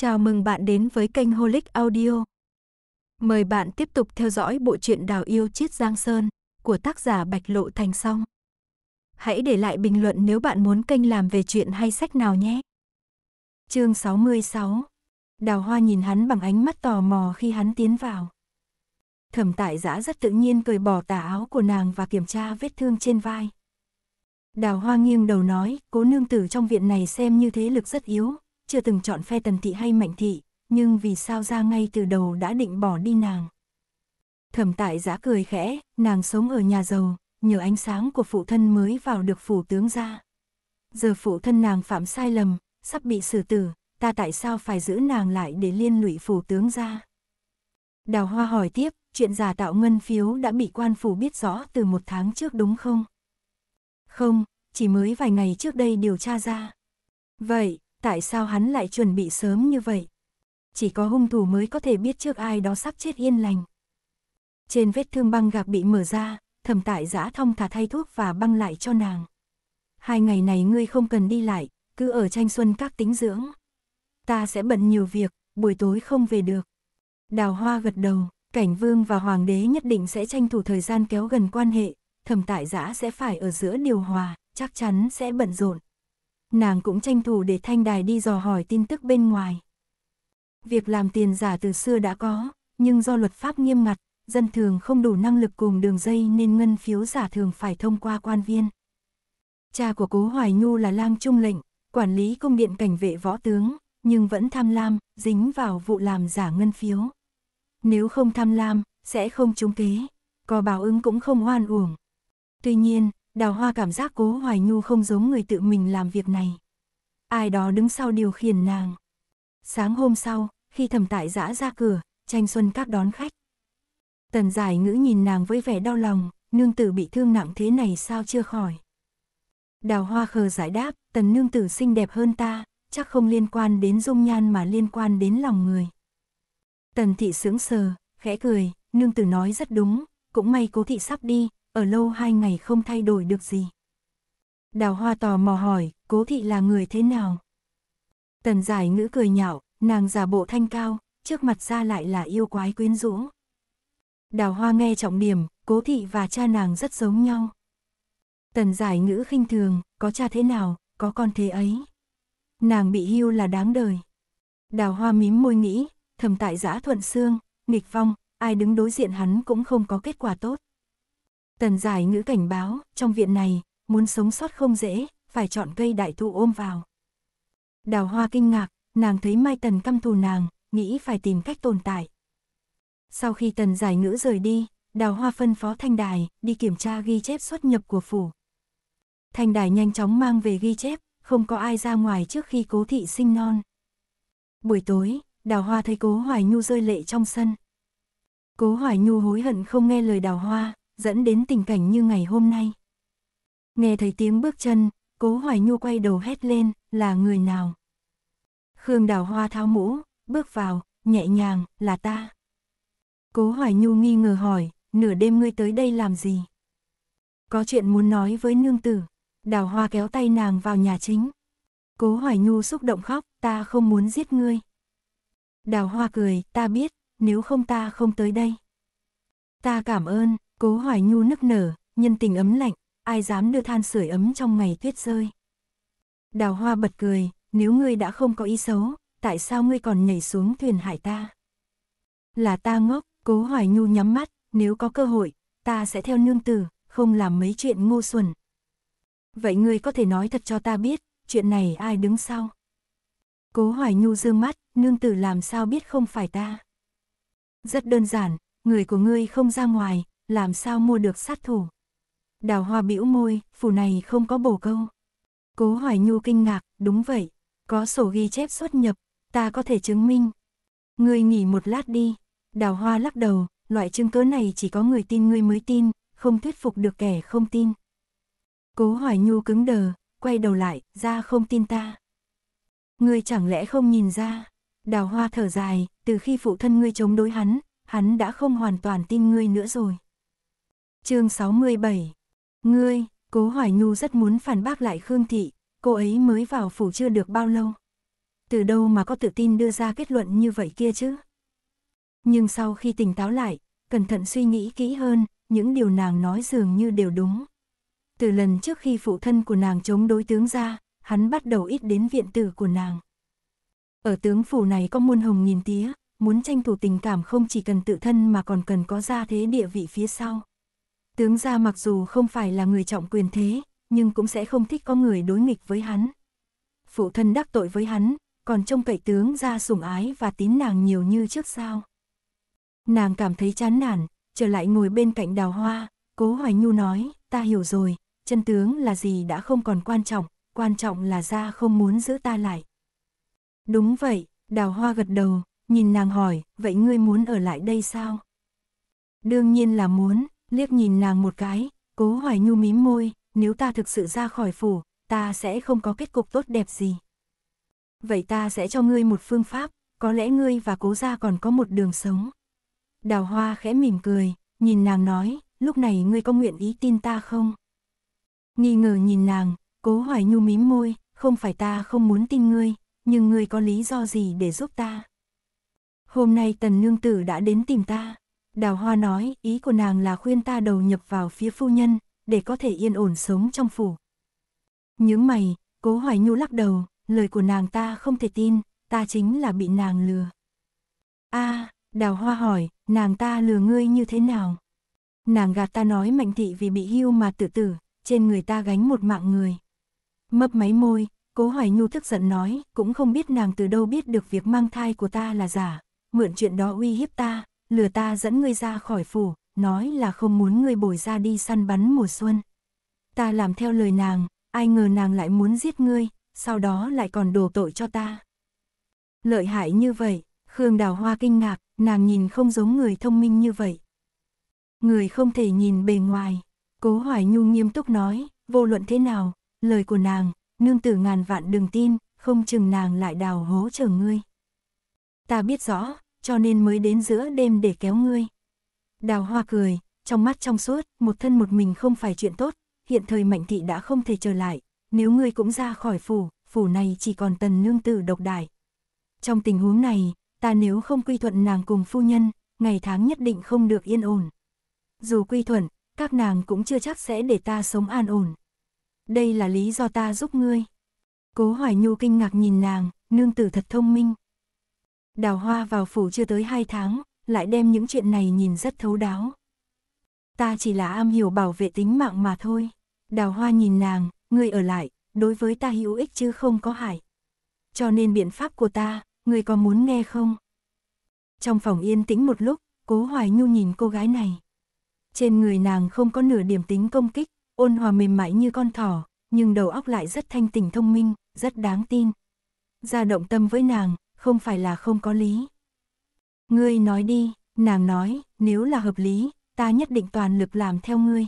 Chào mừng bạn đến với kênh Holic Audio. Mời bạn tiếp tục theo dõi bộ truyện Đào yêu chiết Giang Sơn của tác giả Bạch Lộ Thành Song. Hãy để lại bình luận nếu bạn muốn kênh làm về chuyện hay sách nào nhé. Chương 66. Đào Hoa nhìn hắn bằng ánh mắt tò mò khi hắn tiến vào. Thẩm Tại dã rất tự nhiên cởi bỏ tà áo của nàng và kiểm tra vết thương trên vai. Đào Hoa nghiêng đầu nói, cố nương tử trong viện này xem như thế lực rất yếu, chưa từng chọn phe tần thị hay mạnh thị, nhưng vì sao ra ngay từ đầu đã định bỏ đi nàng. Thẩm tại giã cười khẽ, nàng sống ở nhà giàu, nhờ ánh sáng của phụ thân mới vào được phủ tướng ra. Giờ phụ thân nàng phạm sai lầm, sắp bị xử tử, ta tại sao phải giữ nàng lại để liên lụy phủ tướng ra? Đào Hoa hỏi tiếp, chuyện giả tạo ngân phiếu đã bị quan phủ biết rõ từ một tháng trước đúng không? Không, chỉ mới vài ngày trước đây điều tra ra. Vậy, tại sao hắn lại chuẩn bị sớm như vậy? Chỉ có hung thủ mới có thể biết trước ai đó sắp chết yên lành. Trên vết thương băng gạc bị mở ra, thầm tại giã thông thả thay thuốc và băng lại cho nàng. Hai ngày này ngươi không cần đi lại, cứ ở tranh xuân các tính dưỡng. Ta sẽ bận nhiều việc, buổi tối không về được. Đào hoa gật đầu, cảnh vương và hoàng đế nhất định sẽ tranh thủ thời gian kéo gần quan hệ, thầm tại giã sẽ phải ở giữa điều hòa, chắc chắn sẽ bận rộn nàng cũng tranh thủ để thanh đài đi dò hỏi tin tức bên ngoài. Việc làm tiền giả từ xưa đã có, nhưng do luật pháp nghiêm ngặt, dân thường không đủ năng lực cùng đường dây nên ngân phiếu giả thường phải thông qua quan viên. Cha của Cố Hoài Nhu là Lang Trung lệnh, quản lý công điện cảnh vệ võ tướng, nhưng vẫn tham lam, dính vào vụ làm giả ngân phiếu. Nếu không tham lam, sẽ không trúng kế, có báo ứng cũng không hoan uổng. Tuy nhiên, đào hoa cảm giác cố hoài nhu không giống người tự mình làm việc này. Ai đó đứng sau điều khiển nàng. Sáng hôm sau, khi thẩm tại giã ra cửa, tranh xuân các đón khách. Tần giải ngữ nhìn nàng với vẻ đau lòng, nương tử bị thương nặng thế này sao chưa khỏi. Đào hoa khờ giải đáp, tần nương tử xinh đẹp hơn ta, chắc không liên quan đến dung nhan mà liên quan đến lòng người. Tần thị sướng sờ, khẽ cười, nương tử nói rất đúng, cũng may cố thị sắp đi, ở lâu hai ngày không thay đổi được gì. Đào hoa tò mò hỏi, cố thị là người thế nào? Tần giải ngữ cười nhạo, nàng giả bộ thanh cao, trước mặt ra lại là yêu quái quyến rũ. Đào hoa nghe trọng điểm, cố thị và cha nàng rất giống nhau. Tần giải ngữ khinh thường, có cha thế nào, có con thế ấy. Nàng bị hưu là đáng đời. Đào hoa mím môi nghĩ, thầm tại giã thuận xương, nghịch vong, ai đứng đối diện hắn cũng không có kết quả tốt. Tần giải ngữ cảnh báo, trong viện này, muốn sống sót không dễ, phải chọn cây đại thụ ôm vào. Đào hoa kinh ngạc, nàng thấy Mai Tần căm thù nàng, nghĩ phải tìm cách tồn tại. Sau khi tần giải ngữ rời đi, đào hoa phân phó thanh đài, đi kiểm tra ghi chép xuất nhập của phủ. Thanh đài nhanh chóng mang về ghi chép, không có ai ra ngoài trước khi cố thị sinh non. Buổi tối, đào hoa thấy cố Hoài Nhu rơi lệ trong sân. Cố Hoài Nhu hối hận không nghe lời đào hoa, dẫn đến tình cảnh như ngày hôm nay. Nghe thấy tiếng bước chân, cố Hoài Nhu quay đầu hét lên, là người nào? Khương Đào Hoa tháo mũ, bước vào, nhẹ nhàng, là ta. Cố Hoài Nhu nghi ngờ hỏi, nửa đêm ngươi tới đây làm gì? Có chuyện muốn nói với nương tử. Đào Hoa kéo tay nàng vào nhà chính. Cố Hoài Nhu xúc động khóc, ta không muốn giết ngươi. Đào Hoa cười, ta biết, nếu không ta không tới đây. Ta cảm ơn, Cố hoài nhu nức nở, nhân tình ấm lạnh, ai dám đưa than sưởi ấm trong ngày tuyết rơi. Đào hoa bật cười, nếu ngươi đã không có ý xấu, tại sao ngươi còn nhảy xuống thuyền hải ta? Là ta ngốc, cố hoài nhu nhắm mắt, nếu có cơ hội, ta sẽ theo nương tử, không làm mấy chuyện ngu xuẩn. Vậy ngươi có thể nói thật cho ta biết, chuyện này ai đứng sau? Cố hoài nhu dương mắt, nương tử làm sao biết không phải ta? Rất đơn giản, người của ngươi không ra ngoài, làm sao mua được sát thủ. Đào hoa bĩu môi, phủ này không có bổ câu. Cố Hoài Nhu kinh ngạc, đúng vậy, có sổ ghi chép xuất nhập, ta có thể chứng minh. Ngươi nghỉ một lát đi, đào hoa lắc đầu, loại chứng cớ này chỉ có người tin ngươi mới tin, không thuyết phục được kẻ không tin. Cố Hoài Nhu cứng đờ, quay đầu lại, ra không tin ta. Ngươi chẳng lẽ không nhìn ra? Đào hoa thở dài, từ khi phụ thân ngươi chống đối hắn, hắn đã không hoàn toàn tin ngươi nữa rồi chương 67 Ngươi, cố hỏi Nhu rất muốn phản bác lại Khương Thị, cô ấy mới vào phủ chưa được bao lâu. Từ đâu mà có tự tin đưa ra kết luận như vậy kia chứ? Nhưng sau khi tỉnh táo lại, cẩn thận suy nghĩ kỹ hơn, những điều nàng nói dường như đều đúng. Từ lần trước khi phụ thân của nàng chống đối tướng ra, hắn bắt đầu ít đến viện tử của nàng. Ở tướng phủ này có muôn hồng nghìn tía, muốn tranh thủ tình cảm không chỉ cần tự thân mà còn cần có gia thế địa vị phía sau. Tướng gia mặc dù không phải là người trọng quyền thế, nhưng cũng sẽ không thích có người đối nghịch với hắn. Phụ thân đắc tội với hắn, còn trông cậy tướng gia sủng ái và tín nàng nhiều như trước sao. Nàng cảm thấy chán nản, trở lại ngồi bên cạnh đào hoa, cố hoài nhu nói, ta hiểu rồi, chân tướng là gì đã không còn quan trọng, quan trọng là gia không muốn giữ ta lại. Đúng vậy, đào hoa gật đầu, nhìn nàng hỏi, vậy ngươi muốn ở lại đây sao? Đương nhiên là muốn, liếc nhìn nàng một cái, cố hoài nhu mím môi, nếu ta thực sự ra khỏi phủ, ta sẽ không có kết cục tốt đẹp gì. Vậy ta sẽ cho ngươi một phương pháp, có lẽ ngươi và cố gia còn có một đường sống. Đào hoa khẽ mỉm cười, nhìn nàng nói, lúc này ngươi có nguyện ý tin ta không? Nghi ngờ nhìn nàng, cố hoài nhu mím môi, không phải ta không muốn tin ngươi, nhưng ngươi có lý do gì để giúp ta? Hôm nay tần nương tử đã đến tìm ta. Đào Hoa nói, ý của nàng là khuyên ta đầu nhập vào phía phu nhân, để có thể yên ổn sống trong phủ. Những mày, cố hoài nhu lắc đầu, lời của nàng ta không thể tin, ta chính là bị nàng lừa. a à, Đào Hoa hỏi, nàng ta lừa ngươi như thế nào? Nàng gạt ta nói mạnh thị vì bị hưu mà tự tử, trên người ta gánh một mạng người. Mấp máy môi, cố hoài nhu tức giận nói, cũng không biết nàng từ đâu biết được việc mang thai của ta là giả, mượn chuyện đó uy hiếp ta, lừa ta dẫn ngươi ra khỏi phủ, nói là không muốn ngươi bồi ra đi săn bắn mùa xuân. Ta làm theo lời nàng, ai ngờ nàng lại muốn giết ngươi, sau đó lại còn đổ tội cho ta. Lợi hại như vậy, Khương Đào Hoa kinh ngạc, nàng nhìn không giống người thông minh như vậy. Người không thể nhìn bề ngoài, Cố Hoài Nhu nghiêm túc nói, vô luận thế nào, lời của nàng, nương tử ngàn vạn đừng tin, không chừng nàng lại đào hố chờ ngươi. Ta biết rõ, cho nên mới đến giữa đêm để kéo ngươi. Đào hoa cười, trong mắt trong suốt, một thân một mình không phải chuyện tốt, hiện thời mạnh thị đã không thể trở lại, nếu ngươi cũng ra khỏi phủ, phủ này chỉ còn tần nương tử độc đại. Trong tình huống này, ta nếu không quy thuận nàng cùng phu nhân, ngày tháng nhất định không được yên ổn. Dù quy thuận, các nàng cũng chưa chắc sẽ để ta sống an ổn. Đây là lý do ta giúp ngươi. Cố hỏi Nhu kinh ngạc nhìn nàng, nương tử thật thông minh. Đào Hoa vào phủ chưa tới hai tháng, lại đem những chuyện này nhìn rất thấu đáo. Ta chỉ là am hiểu bảo vệ tính mạng mà thôi. Đào Hoa nhìn nàng, ngươi ở lại, đối với ta hữu ích chứ không có hại. Cho nên biện pháp của ta, ngươi có muốn nghe không? Trong phòng yên tĩnh một lúc, Cố Hoài Nhu nhìn cô gái này. Trên người nàng không có nửa điểm tính công kích, ôn hòa mềm mại như con thỏ, nhưng đầu óc lại rất thanh tỉnh thông minh, rất đáng tin. Ra động tâm với nàng, không phải là không có lý. Ngươi nói đi, nàng nói, nếu là hợp lý, ta nhất định toàn lực làm theo ngươi.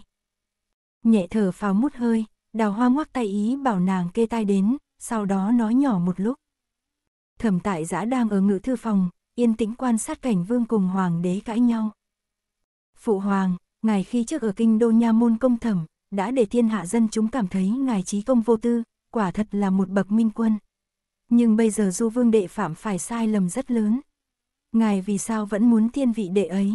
Nhẹ thở phào mút hơi, đào hoa ngoắc tay ý bảo nàng kê tai đến, sau đó nói nhỏ một lúc. Thẩm tại giã đang ở ngự thư phòng, yên tĩnh quan sát cảnh vương cùng hoàng đế cãi nhau. Phụ hoàng, ngài khi trước ở kinh đô nha môn công thẩm, đã để thiên hạ dân chúng cảm thấy ngài trí công vô tư, quả thật là một bậc minh quân nhưng bây giờ Du Vương Đệ phạm phải sai lầm rất lớn. Ngài vì sao vẫn muốn thiên vị đệ ấy?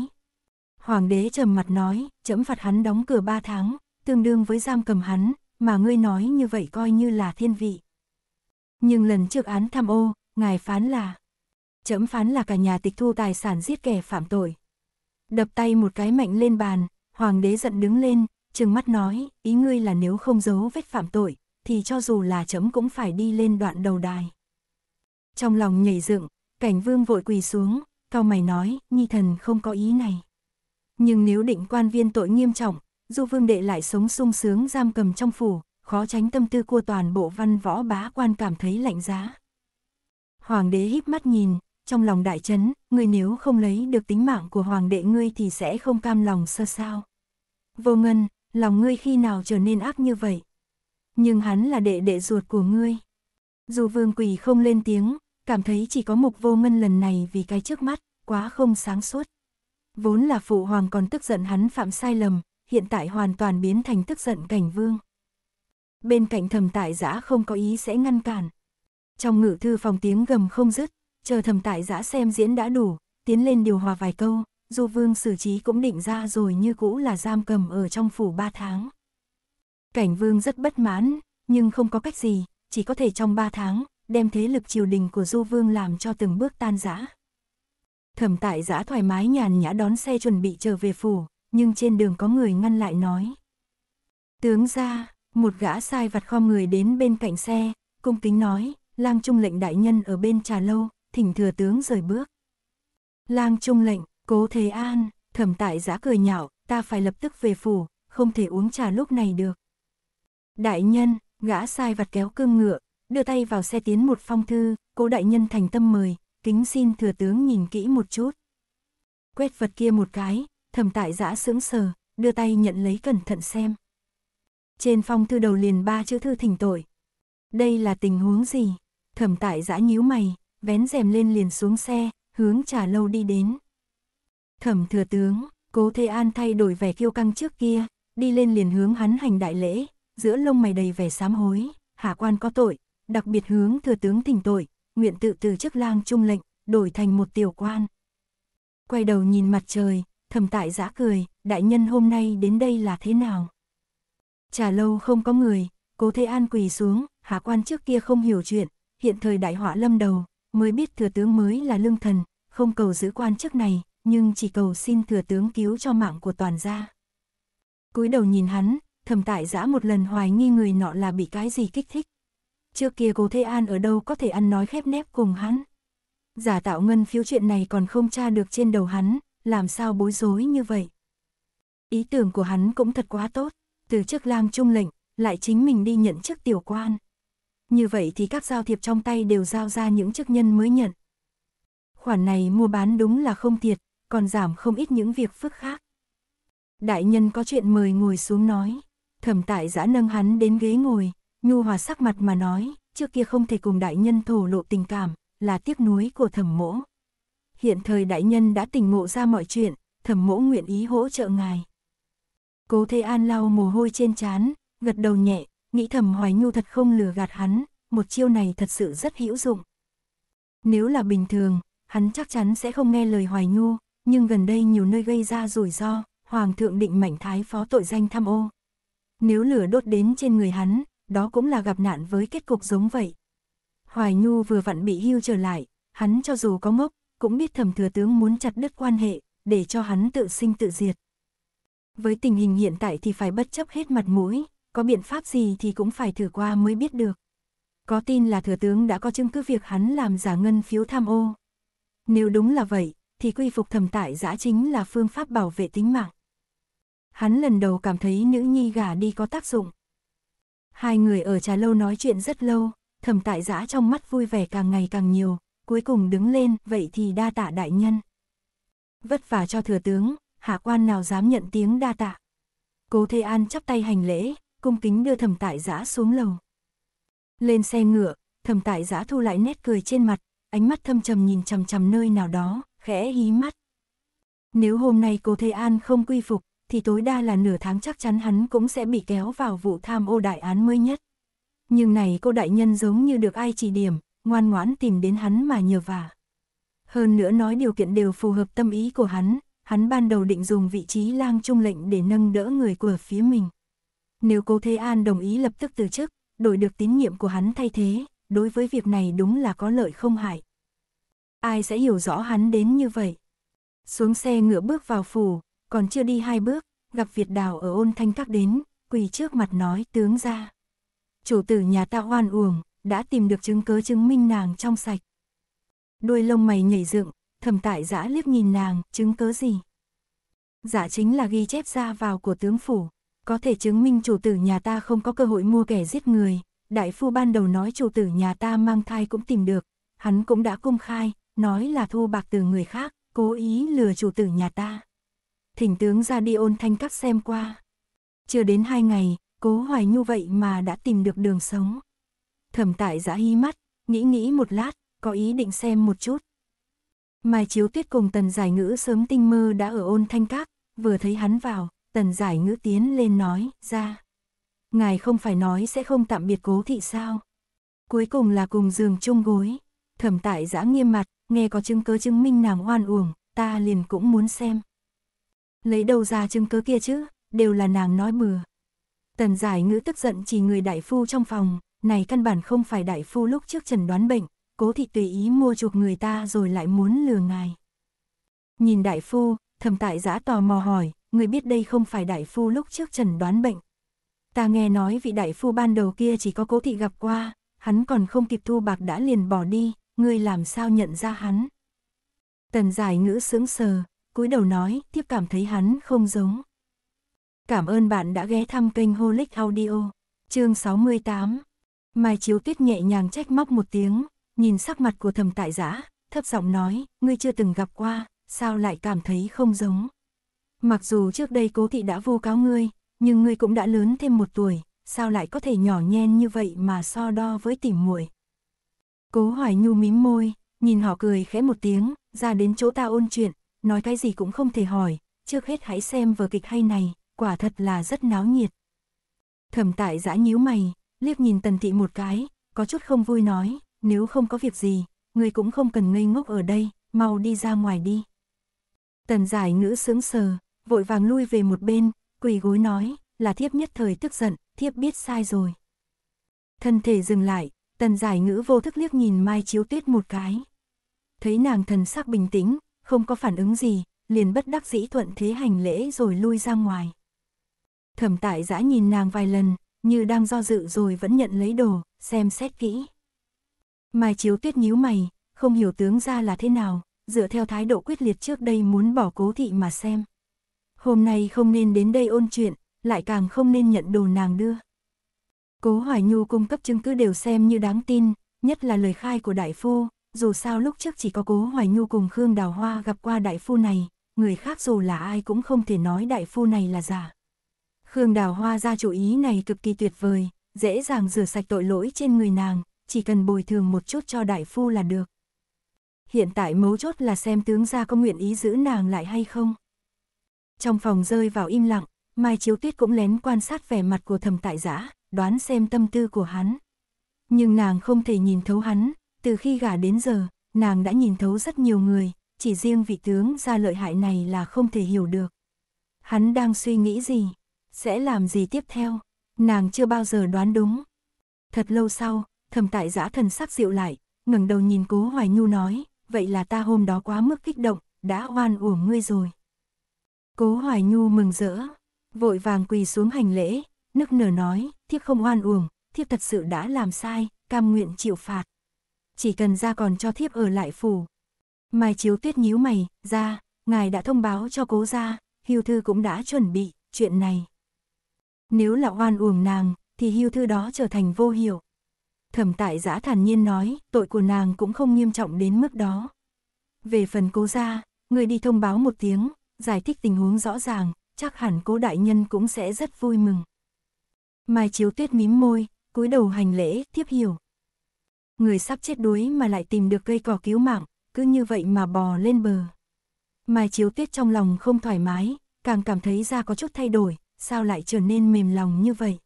Hoàng đế trầm mặt nói, chấm phạt hắn đóng cửa ba tháng, tương đương với giam cầm hắn, mà ngươi nói như vậy coi như là thiên vị. Nhưng lần trước án tham ô, ngài phán là chấm phán là cả nhà tịch thu tài sản giết kẻ phạm tội. Đập tay một cái mạnh lên bàn, hoàng đế giận đứng lên, trừng mắt nói, ý ngươi là nếu không giấu vết phạm tội, thì cho dù là chấm cũng phải đi lên đoạn đầu đài trong lòng nhảy dựng, cảnh vương vội quỳ xuống, cao mày nói, nhi thần không có ý này. Nhưng nếu định quan viên tội nghiêm trọng, du vương đệ lại sống sung sướng giam cầm trong phủ, khó tránh tâm tư của toàn bộ văn võ bá quan cảm thấy lạnh giá. Hoàng đế híp mắt nhìn, trong lòng đại chấn, ngươi nếu không lấy được tính mạng của hoàng đệ ngươi thì sẽ không cam lòng sơ sao. Vô ngân, lòng ngươi khi nào trở nên ác như vậy? Nhưng hắn là đệ đệ ruột của ngươi. Dù vương quỳ không lên tiếng, cảm thấy chỉ có mục vô ngân lần này vì cái trước mắt, quá không sáng suốt. Vốn là phụ hoàng còn tức giận hắn phạm sai lầm, hiện tại hoàn toàn biến thành tức giận cảnh vương. Bên cạnh thầm tại giã không có ý sẽ ngăn cản. Trong ngự thư phòng tiếng gầm không dứt, chờ thầm tại giã xem diễn đã đủ, tiến lên điều hòa vài câu, du vương xử trí cũng định ra rồi như cũ là giam cầm ở trong phủ ba tháng. Cảnh vương rất bất mãn, nhưng không có cách gì, chỉ có thể trong ba tháng, đem thế lực triều đình của Du Vương làm cho từng bước tan rã. Thẩm tại giã thoải mái nhàn nhã đón xe chuẩn bị trở về phủ, nhưng trên đường có người ngăn lại nói. Tướng ra, một gã sai vặt khom người đến bên cạnh xe, cung kính nói, lang trung lệnh đại nhân ở bên trà lâu, thỉnh thừa tướng rời bước. Lang trung lệnh, cố thế an, thẩm tại giã cười nhạo, ta phải lập tức về phủ, không thể uống trà lúc này được. Đại nhân, gã sai vặt kéo cương ngựa, đưa tay vào xe tiến một phong thư, cố đại nhân thành tâm mời, kính xin thừa tướng nhìn kỹ một chút. Quét vật kia một cái, thầm tại giã sững sờ, đưa tay nhận lấy cẩn thận xem. Trên phong thư đầu liền ba chữ thư thỉnh tội. Đây là tình huống gì? Thẩm tại giã nhíu mày, vén rèm lên liền xuống xe, hướng trà lâu đi đến. Thẩm thừa tướng, cố thế an thay đổi vẻ kiêu căng trước kia, đi lên liền hướng hắn hành đại lễ, giữa lông mày đầy vẻ sám hối, hạ quan có tội, đặc biệt hướng thừa tướng thỉnh tội, nguyện tự từ chức lang trung lệnh, đổi thành một tiểu quan. Quay đầu nhìn mặt trời, thầm tại giã cười, đại nhân hôm nay đến đây là thế nào? Trà lâu không có người, cố thế an quỳ xuống, hạ quan trước kia không hiểu chuyện, hiện thời đại họa lâm đầu, mới biết thừa tướng mới là lương thần, không cầu giữ quan chức này, nhưng chỉ cầu xin thừa tướng cứu cho mạng của toàn gia. cúi đầu nhìn hắn, thầm tại giã một lần hoài nghi người nọ là bị cái gì kích thích trước kia cố Thế An ở đâu có thể ăn nói khép nép cùng hắn. Giả tạo ngân phiếu chuyện này còn không tra được trên đầu hắn, làm sao bối rối như vậy. Ý tưởng của hắn cũng thật quá tốt, từ chức lang trung lệnh, lại chính mình đi nhận chức tiểu quan. Như vậy thì các giao thiệp trong tay đều giao ra những chức nhân mới nhận. Khoản này mua bán đúng là không thiệt, còn giảm không ít những việc phức khác. Đại nhân có chuyện mời ngồi xuống nói, thẩm tại giã nâng hắn đến ghế ngồi, nhu hòa sắc mặt mà nói, trước kia không thể cùng đại nhân thổ lộ tình cảm, là tiếc nuối của thẩm mỗ. Hiện thời đại nhân đã tỉnh ngộ ra mọi chuyện, thẩm mỗ nguyện ý hỗ trợ ngài. Cố Thế An lau mồ hôi trên trán, gật đầu nhẹ, nghĩ thầm Hoài Nhu thật không lừa gạt hắn, một chiêu này thật sự rất hữu dụng. Nếu là bình thường, hắn chắc chắn sẽ không nghe lời Hoài Nhu, nhưng gần đây nhiều nơi gây ra rủi ro, Hoàng thượng định mạnh thái phó tội danh tham ô. Nếu lửa đốt đến trên người hắn, đó cũng là gặp nạn với kết cục giống vậy. Hoài Nhu vừa vặn bị hưu trở lại, hắn cho dù có ngốc, cũng biết thẩm thừa tướng muốn chặt đứt quan hệ, để cho hắn tự sinh tự diệt. Với tình hình hiện tại thì phải bất chấp hết mặt mũi, có biện pháp gì thì cũng phải thử qua mới biết được. Có tin là thừa tướng đã có chứng cứ việc hắn làm giả ngân phiếu tham ô. Nếu đúng là vậy, thì quy phục thẩm tại giã chính là phương pháp bảo vệ tính mạng. Hắn lần đầu cảm thấy nữ nhi gả đi có tác dụng, Hai người ở trà lâu nói chuyện rất lâu, thầm tại giã trong mắt vui vẻ càng ngày càng nhiều, cuối cùng đứng lên, vậy thì đa tạ đại nhân. Vất vả cho thừa tướng, hạ quan nào dám nhận tiếng đa tạ. Cố Thế An chắp tay hành lễ, cung kính đưa thầm tại giã xuống lầu. Lên xe ngựa, thầm tại giã thu lại nét cười trên mặt, ánh mắt thâm trầm nhìn chằm chằm nơi nào đó, khẽ hí mắt. Nếu hôm nay cô Thế An không quy phục, thì tối đa là nửa tháng chắc chắn hắn cũng sẽ bị kéo vào vụ tham ô đại án mới nhất. Nhưng này cô đại nhân giống như được ai chỉ điểm, ngoan ngoãn tìm đến hắn mà nhờ vả. Hơn nữa nói điều kiện đều phù hợp tâm ý của hắn, hắn ban đầu định dùng vị trí lang trung lệnh để nâng đỡ người của phía mình. Nếu cô Thế An đồng ý lập tức từ chức, đổi được tín nhiệm của hắn thay thế, đối với việc này đúng là có lợi không hại. Ai sẽ hiểu rõ hắn đến như vậy? Xuống xe ngựa bước vào phủ, còn chưa đi hai bước, gặp Việt Đào ở ôn thanh các đến, quỳ trước mặt nói tướng ra. Chủ tử nhà ta hoan uổng, đã tìm được chứng cớ chứng minh nàng trong sạch. đôi lông mày nhảy dựng, thầm tại giã liếc nhìn nàng, chứng cớ gì? Giả chính là ghi chép ra vào của tướng phủ, có thể chứng minh chủ tử nhà ta không có cơ hội mua kẻ giết người. Đại phu ban đầu nói chủ tử nhà ta mang thai cũng tìm được, hắn cũng đã công khai, nói là thu bạc từ người khác, cố ý lừa chủ tử nhà ta thỉnh tướng ra đi ôn thanh các xem qua. Chưa đến hai ngày, cố hoài nhu vậy mà đã tìm được đường sống. Thẩm tại giã hí mắt, nghĩ nghĩ một lát, có ý định xem một chút. Mai chiếu tuyết cùng tần giải ngữ sớm tinh mơ đã ở ôn thanh các, vừa thấy hắn vào, tần giải ngữ tiến lên nói, ra. Ngài không phải nói sẽ không tạm biệt cố thị sao. Cuối cùng là cùng giường chung gối. Thẩm tại giã nghiêm mặt, nghe có chứng cớ chứng minh nàng oan uổng, ta liền cũng muốn xem lấy đâu ra chứng cứ kia chứ, đều là nàng nói mừa. Tần giải ngữ tức giận chỉ người đại phu trong phòng, này căn bản không phải đại phu lúc trước trần đoán bệnh, cố thị tùy ý mua chuộc người ta rồi lại muốn lừa ngài. Nhìn đại phu, thầm tại giã tò mò hỏi, người biết đây không phải đại phu lúc trước trần đoán bệnh. Ta nghe nói vị đại phu ban đầu kia chỉ có cố thị gặp qua, hắn còn không kịp thu bạc đã liền bỏ đi, ngươi làm sao nhận ra hắn. Tần giải ngữ sững sờ, cúi đầu nói, tiếp cảm thấy hắn không giống. Cảm ơn bạn đã ghé thăm kênh Holic Audio, chương 68. Mai Chiếu Tuyết nhẹ nhàng trách móc một tiếng, nhìn sắc mặt của thầm tại giã, thấp giọng nói, ngươi chưa từng gặp qua, sao lại cảm thấy không giống. Mặc dù trước đây cố thị đã vô cáo ngươi, nhưng ngươi cũng đã lớn thêm một tuổi, sao lại có thể nhỏ nhen như vậy mà so đo với tìm muội. Cố Hoài Nhu mím môi, nhìn họ cười khẽ một tiếng, ra đến chỗ ta ôn chuyện, nói cái gì cũng không thể hỏi, trước hết hãy xem vở kịch hay này, quả thật là rất náo nhiệt. Thẩm tại giã nhíu mày, liếc nhìn tần thị một cái, có chút không vui nói, nếu không có việc gì, người cũng không cần ngây ngốc ở đây, mau đi ra ngoài đi. Tần giải ngữ sướng sờ, vội vàng lui về một bên, quỳ gối nói, là thiếp nhất thời tức giận, thiếp biết sai rồi. Thân thể dừng lại, tần giải ngữ vô thức liếc nhìn Mai Chiếu Tuyết một cái. Thấy nàng thần sắc bình tĩnh, không có phản ứng gì, liền bất đắc dĩ thuận thế hành lễ rồi lui ra ngoài. Thẩm tại giã nhìn nàng vài lần, như đang do dự rồi vẫn nhận lấy đồ, xem xét kỹ. Mai chiếu tuyết nhíu mày, không hiểu tướng ra là thế nào, dựa theo thái độ quyết liệt trước đây muốn bỏ cố thị mà xem. Hôm nay không nên đến đây ôn chuyện, lại càng không nên nhận đồ nàng đưa. Cố Hoài Nhu cung cấp chứng cứ đều xem như đáng tin, nhất là lời khai của đại phu, dù sao lúc trước chỉ có cố Hoài Nhu cùng Khương Đào Hoa gặp qua đại phu này, người khác dù là ai cũng không thể nói đại phu này là giả. Khương Đào Hoa ra chủ ý này cực kỳ tuyệt vời, dễ dàng rửa sạch tội lỗi trên người nàng, chỉ cần bồi thường một chút cho đại phu là được. Hiện tại mấu chốt là xem tướng gia có nguyện ý giữ nàng lại hay không. Trong phòng rơi vào im lặng, Mai Chiếu Tuyết cũng lén quan sát vẻ mặt của thầm tại giã, đoán xem tâm tư của hắn. Nhưng nàng không thể nhìn thấu hắn, từ khi gả đến giờ, nàng đã nhìn thấu rất nhiều người, chỉ riêng vị tướng gia lợi hại này là không thể hiểu được. Hắn đang suy nghĩ gì? Sẽ làm gì tiếp theo? Nàng chưa bao giờ đoán đúng. Thật lâu sau, thầm tại giã thần sắc dịu lại, ngẩng đầu nhìn cố Hoài Nhu nói, vậy là ta hôm đó quá mức kích động, đã oan uổng ngươi rồi. Cố Hoài Nhu mừng rỡ, vội vàng quỳ xuống hành lễ, nức nở nói, thiếp không oan uổng, thiếp thật sự đã làm sai, cam nguyện chịu phạt chỉ cần ra còn cho thiếp ở lại phủ. Mai chiếu tuyết nhíu mày, ra, ngài đã thông báo cho cố ra, hưu thư cũng đã chuẩn bị, chuyện này. Nếu là oan uổng nàng, thì hưu thư đó trở thành vô hiệu. Thẩm tại giã thản nhiên nói, tội của nàng cũng không nghiêm trọng đến mức đó. Về phần cố ra, người đi thông báo một tiếng, giải thích tình huống rõ ràng, chắc hẳn cố đại nhân cũng sẽ rất vui mừng. Mai chiếu tuyết mím môi, cúi đầu hành lễ, tiếp hiểu người sắp chết đuối mà lại tìm được cây cỏ cứu mạng, cứ như vậy mà bò lên bờ. Mai chiếu tuyết trong lòng không thoải mái, càng cảm thấy da có chút thay đổi, sao lại trở nên mềm lòng như vậy.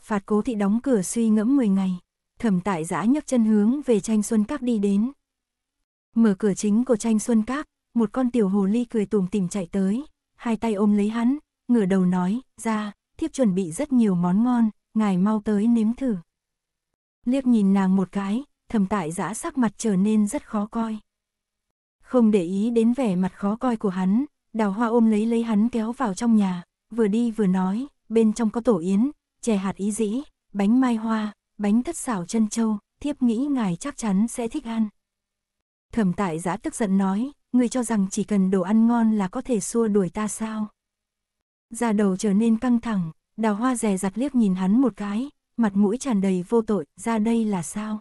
Phạt cố thị đóng cửa suy ngẫm 10 ngày, thẩm tại giã nhấc chân hướng về tranh xuân các đi đến. Mở cửa chính của tranh xuân các, một con tiểu hồ ly cười tùm tìm chạy tới, hai tay ôm lấy hắn, ngửa đầu nói, ra, thiếp chuẩn bị rất nhiều món ngon, ngài mau tới nếm thử liếc nhìn nàng một cái, thầm tại giã sắc mặt trở nên rất khó coi. Không để ý đến vẻ mặt khó coi của hắn, đào hoa ôm lấy lấy hắn kéo vào trong nhà, vừa đi vừa nói, bên trong có tổ yến, chè hạt ý dĩ, bánh mai hoa, bánh thất xảo chân châu, thiếp nghĩ ngài chắc chắn sẽ thích ăn. Thẩm tại giã tức giận nói, người cho rằng chỉ cần đồ ăn ngon là có thể xua đuổi ta sao? Già đầu trở nên căng thẳng, đào hoa rè rặt liếc nhìn hắn một cái, mặt mũi tràn đầy vô tội, ra đây là sao?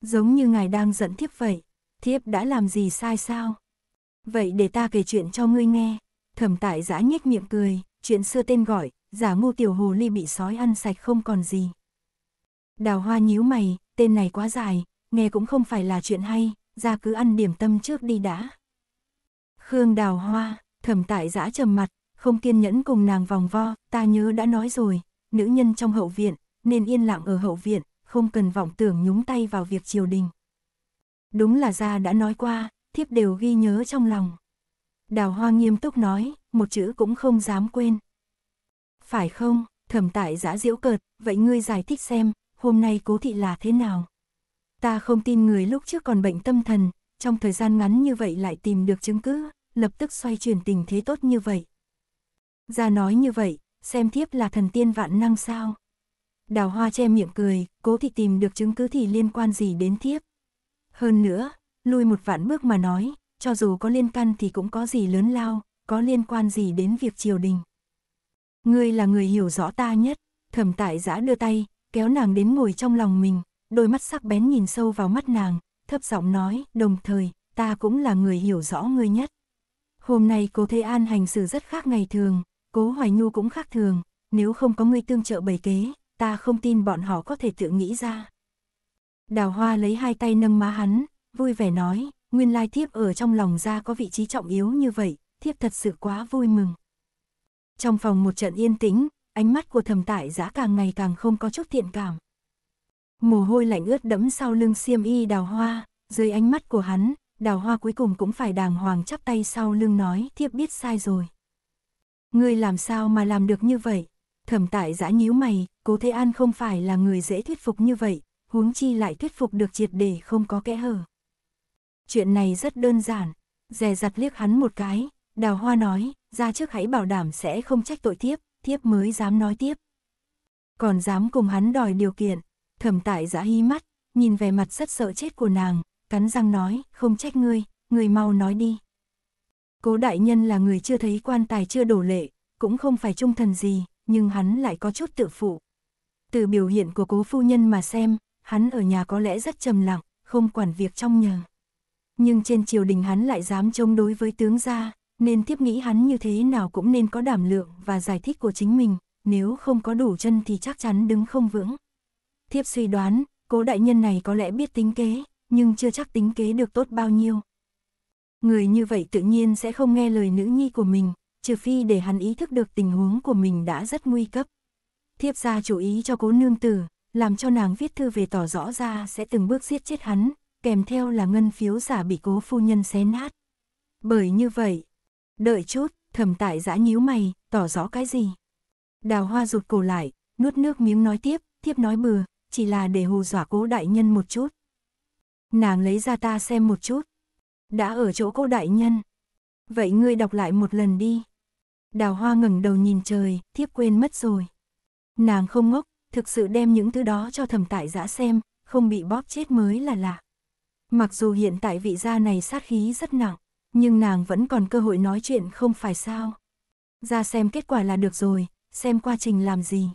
Giống như ngài đang giận thiếp vậy, thiếp đã làm gì sai sao? Vậy để ta kể chuyện cho ngươi nghe. Thẩm tại giã nhếch miệng cười, chuyện xưa tên gọi, giả ngu tiểu hồ ly bị sói ăn sạch không còn gì. Đào hoa nhíu mày, tên này quá dài, nghe cũng không phải là chuyện hay, ra cứ ăn điểm tâm trước đi đã. Khương đào hoa, thẩm tại giã trầm mặt, không kiên nhẫn cùng nàng vòng vo, ta nhớ đã nói rồi, nữ nhân trong hậu viện, nên yên lặng ở hậu viện, không cần vọng tưởng nhúng tay vào việc triều đình. Đúng là gia đã nói qua, thiếp đều ghi nhớ trong lòng. Đào hoa nghiêm túc nói, một chữ cũng không dám quên. Phải không, thẩm tại giã diễu cợt, vậy ngươi giải thích xem, hôm nay cố thị là thế nào? Ta không tin người lúc trước còn bệnh tâm thần, trong thời gian ngắn như vậy lại tìm được chứng cứ, lập tức xoay chuyển tình thế tốt như vậy. Gia nói như vậy, xem thiếp là thần tiên vạn năng sao? Đào hoa che miệng cười, cố thì tìm được chứng cứ thì liên quan gì đến thiếp. Hơn nữa, lui một vạn bước mà nói, cho dù có liên căn thì cũng có gì lớn lao, có liên quan gì đến việc triều đình. Ngươi là người hiểu rõ ta nhất, thẩm tại giã đưa tay, kéo nàng đến ngồi trong lòng mình, đôi mắt sắc bén nhìn sâu vào mắt nàng, thấp giọng nói, đồng thời, ta cũng là người hiểu rõ ngươi nhất. Hôm nay cô Thế An hành xử rất khác ngày thường, cố Hoài Nhu cũng khác thường, nếu không có ngươi tương trợ bày kế, ta không tin bọn họ có thể tự nghĩ ra. Đào hoa lấy hai tay nâng má hắn, vui vẻ nói, nguyên lai thiếp ở trong lòng ra có vị trí trọng yếu như vậy, thiếp thật sự quá vui mừng. Trong phòng một trận yên tĩnh, ánh mắt của thầm Tải giã càng ngày càng không có chút thiện cảm. Mồ hôi lạnh ướt đẫm sau lưng Siêm y đào hoa, dưới ánh mắt của hắn, đào hoa cuối cùng cũng phải đàng hoàng chắp tay sau lưng nói thiếp biết sai rồi. Ngươi làm sao mà làm được như vậy? Thẩm tại giã nhíu mày, cố Thế An không phải là người dễ thuyết phục như vậy, huống chi lại thuyết phục được triệt để không có kẽ hở. Chuyện này rất đơn giản, dè dặt liếc hắn một cái, đào hoa nói, ra trước hãy bảo đảm sẽ không trách tội tiếp, tiếp mới dám nói tiếp. Còn dám cùng hắn đòi điều kiện, thẩm tại giã hí mắt, nhìn về mặt rất sợ chết của nàng, cắn răng nói, không trách ngươi, ngươi mau nói đi. Cố đại nhân là người chưa thấy quan tài chưa đổ lệ, cũng không phải trung thần gì, nhưng hắn lại có chút tự phụ. Từ biểu hiện của cố phu nhân mà xem, hắn ở nhà có lẽ rất trầm lặng, không quản việc trong nhà. Nhưng trên triều đình hắn lại dám chống đối với tướng gia, nên tiếp nghĩ hắn như thế nào cũng nên có đảm lượng và giải thích của chính mình, nếu không có đủ chân thì chắc chắn đứng không vững. Thiếp suy đoán, cố đại nhân này có lẽ biết tính kế, nhưng chưa chắc tính kế được tốt bao nhiêu. Người như vậy tự nhiên sẽ không nghe lời nữ nhi của mình, trừ phi để hắn ý thức được tình huống của mình đã rất nguy cấp. Thiếp ra chú ý cho cố nương tử, làm cho nàng viết thư về tỏ rõ ra sẽ từng bước giết chết hắn, kèm theo là ngân phiếu giả bị cố phu nhân xé nát. Bởi như vậy, đợi chút, thầm tại giã nhíu mày, tỏ rõ cái gì? Đào hoa rụt cổ lại, nuốt nước miếng nói tiếp, thiếp nói bừa, chỉ là để hù dọa cố đại nhân một chút. Nàng lấy ra ta xem một chút. Đã ở chỗ cố đại nhân. Vậy ngươi đọc lại một lần đi. Đào hoa ngẩng đầu nhìn trời, thiếp quên mất rồi. Nàng không ngốc, thực sự đem những thứ đó cho thẩm tại giã xem, không bị bóp chết mới là lạ. Mặc dù hiện tại vị gia này sát khí rất nặng, nhưng nàng vẫn còn cơ hội nói chuyện không phải sao. Ra xem kết quả là được rồi, xem quá trình làm gì.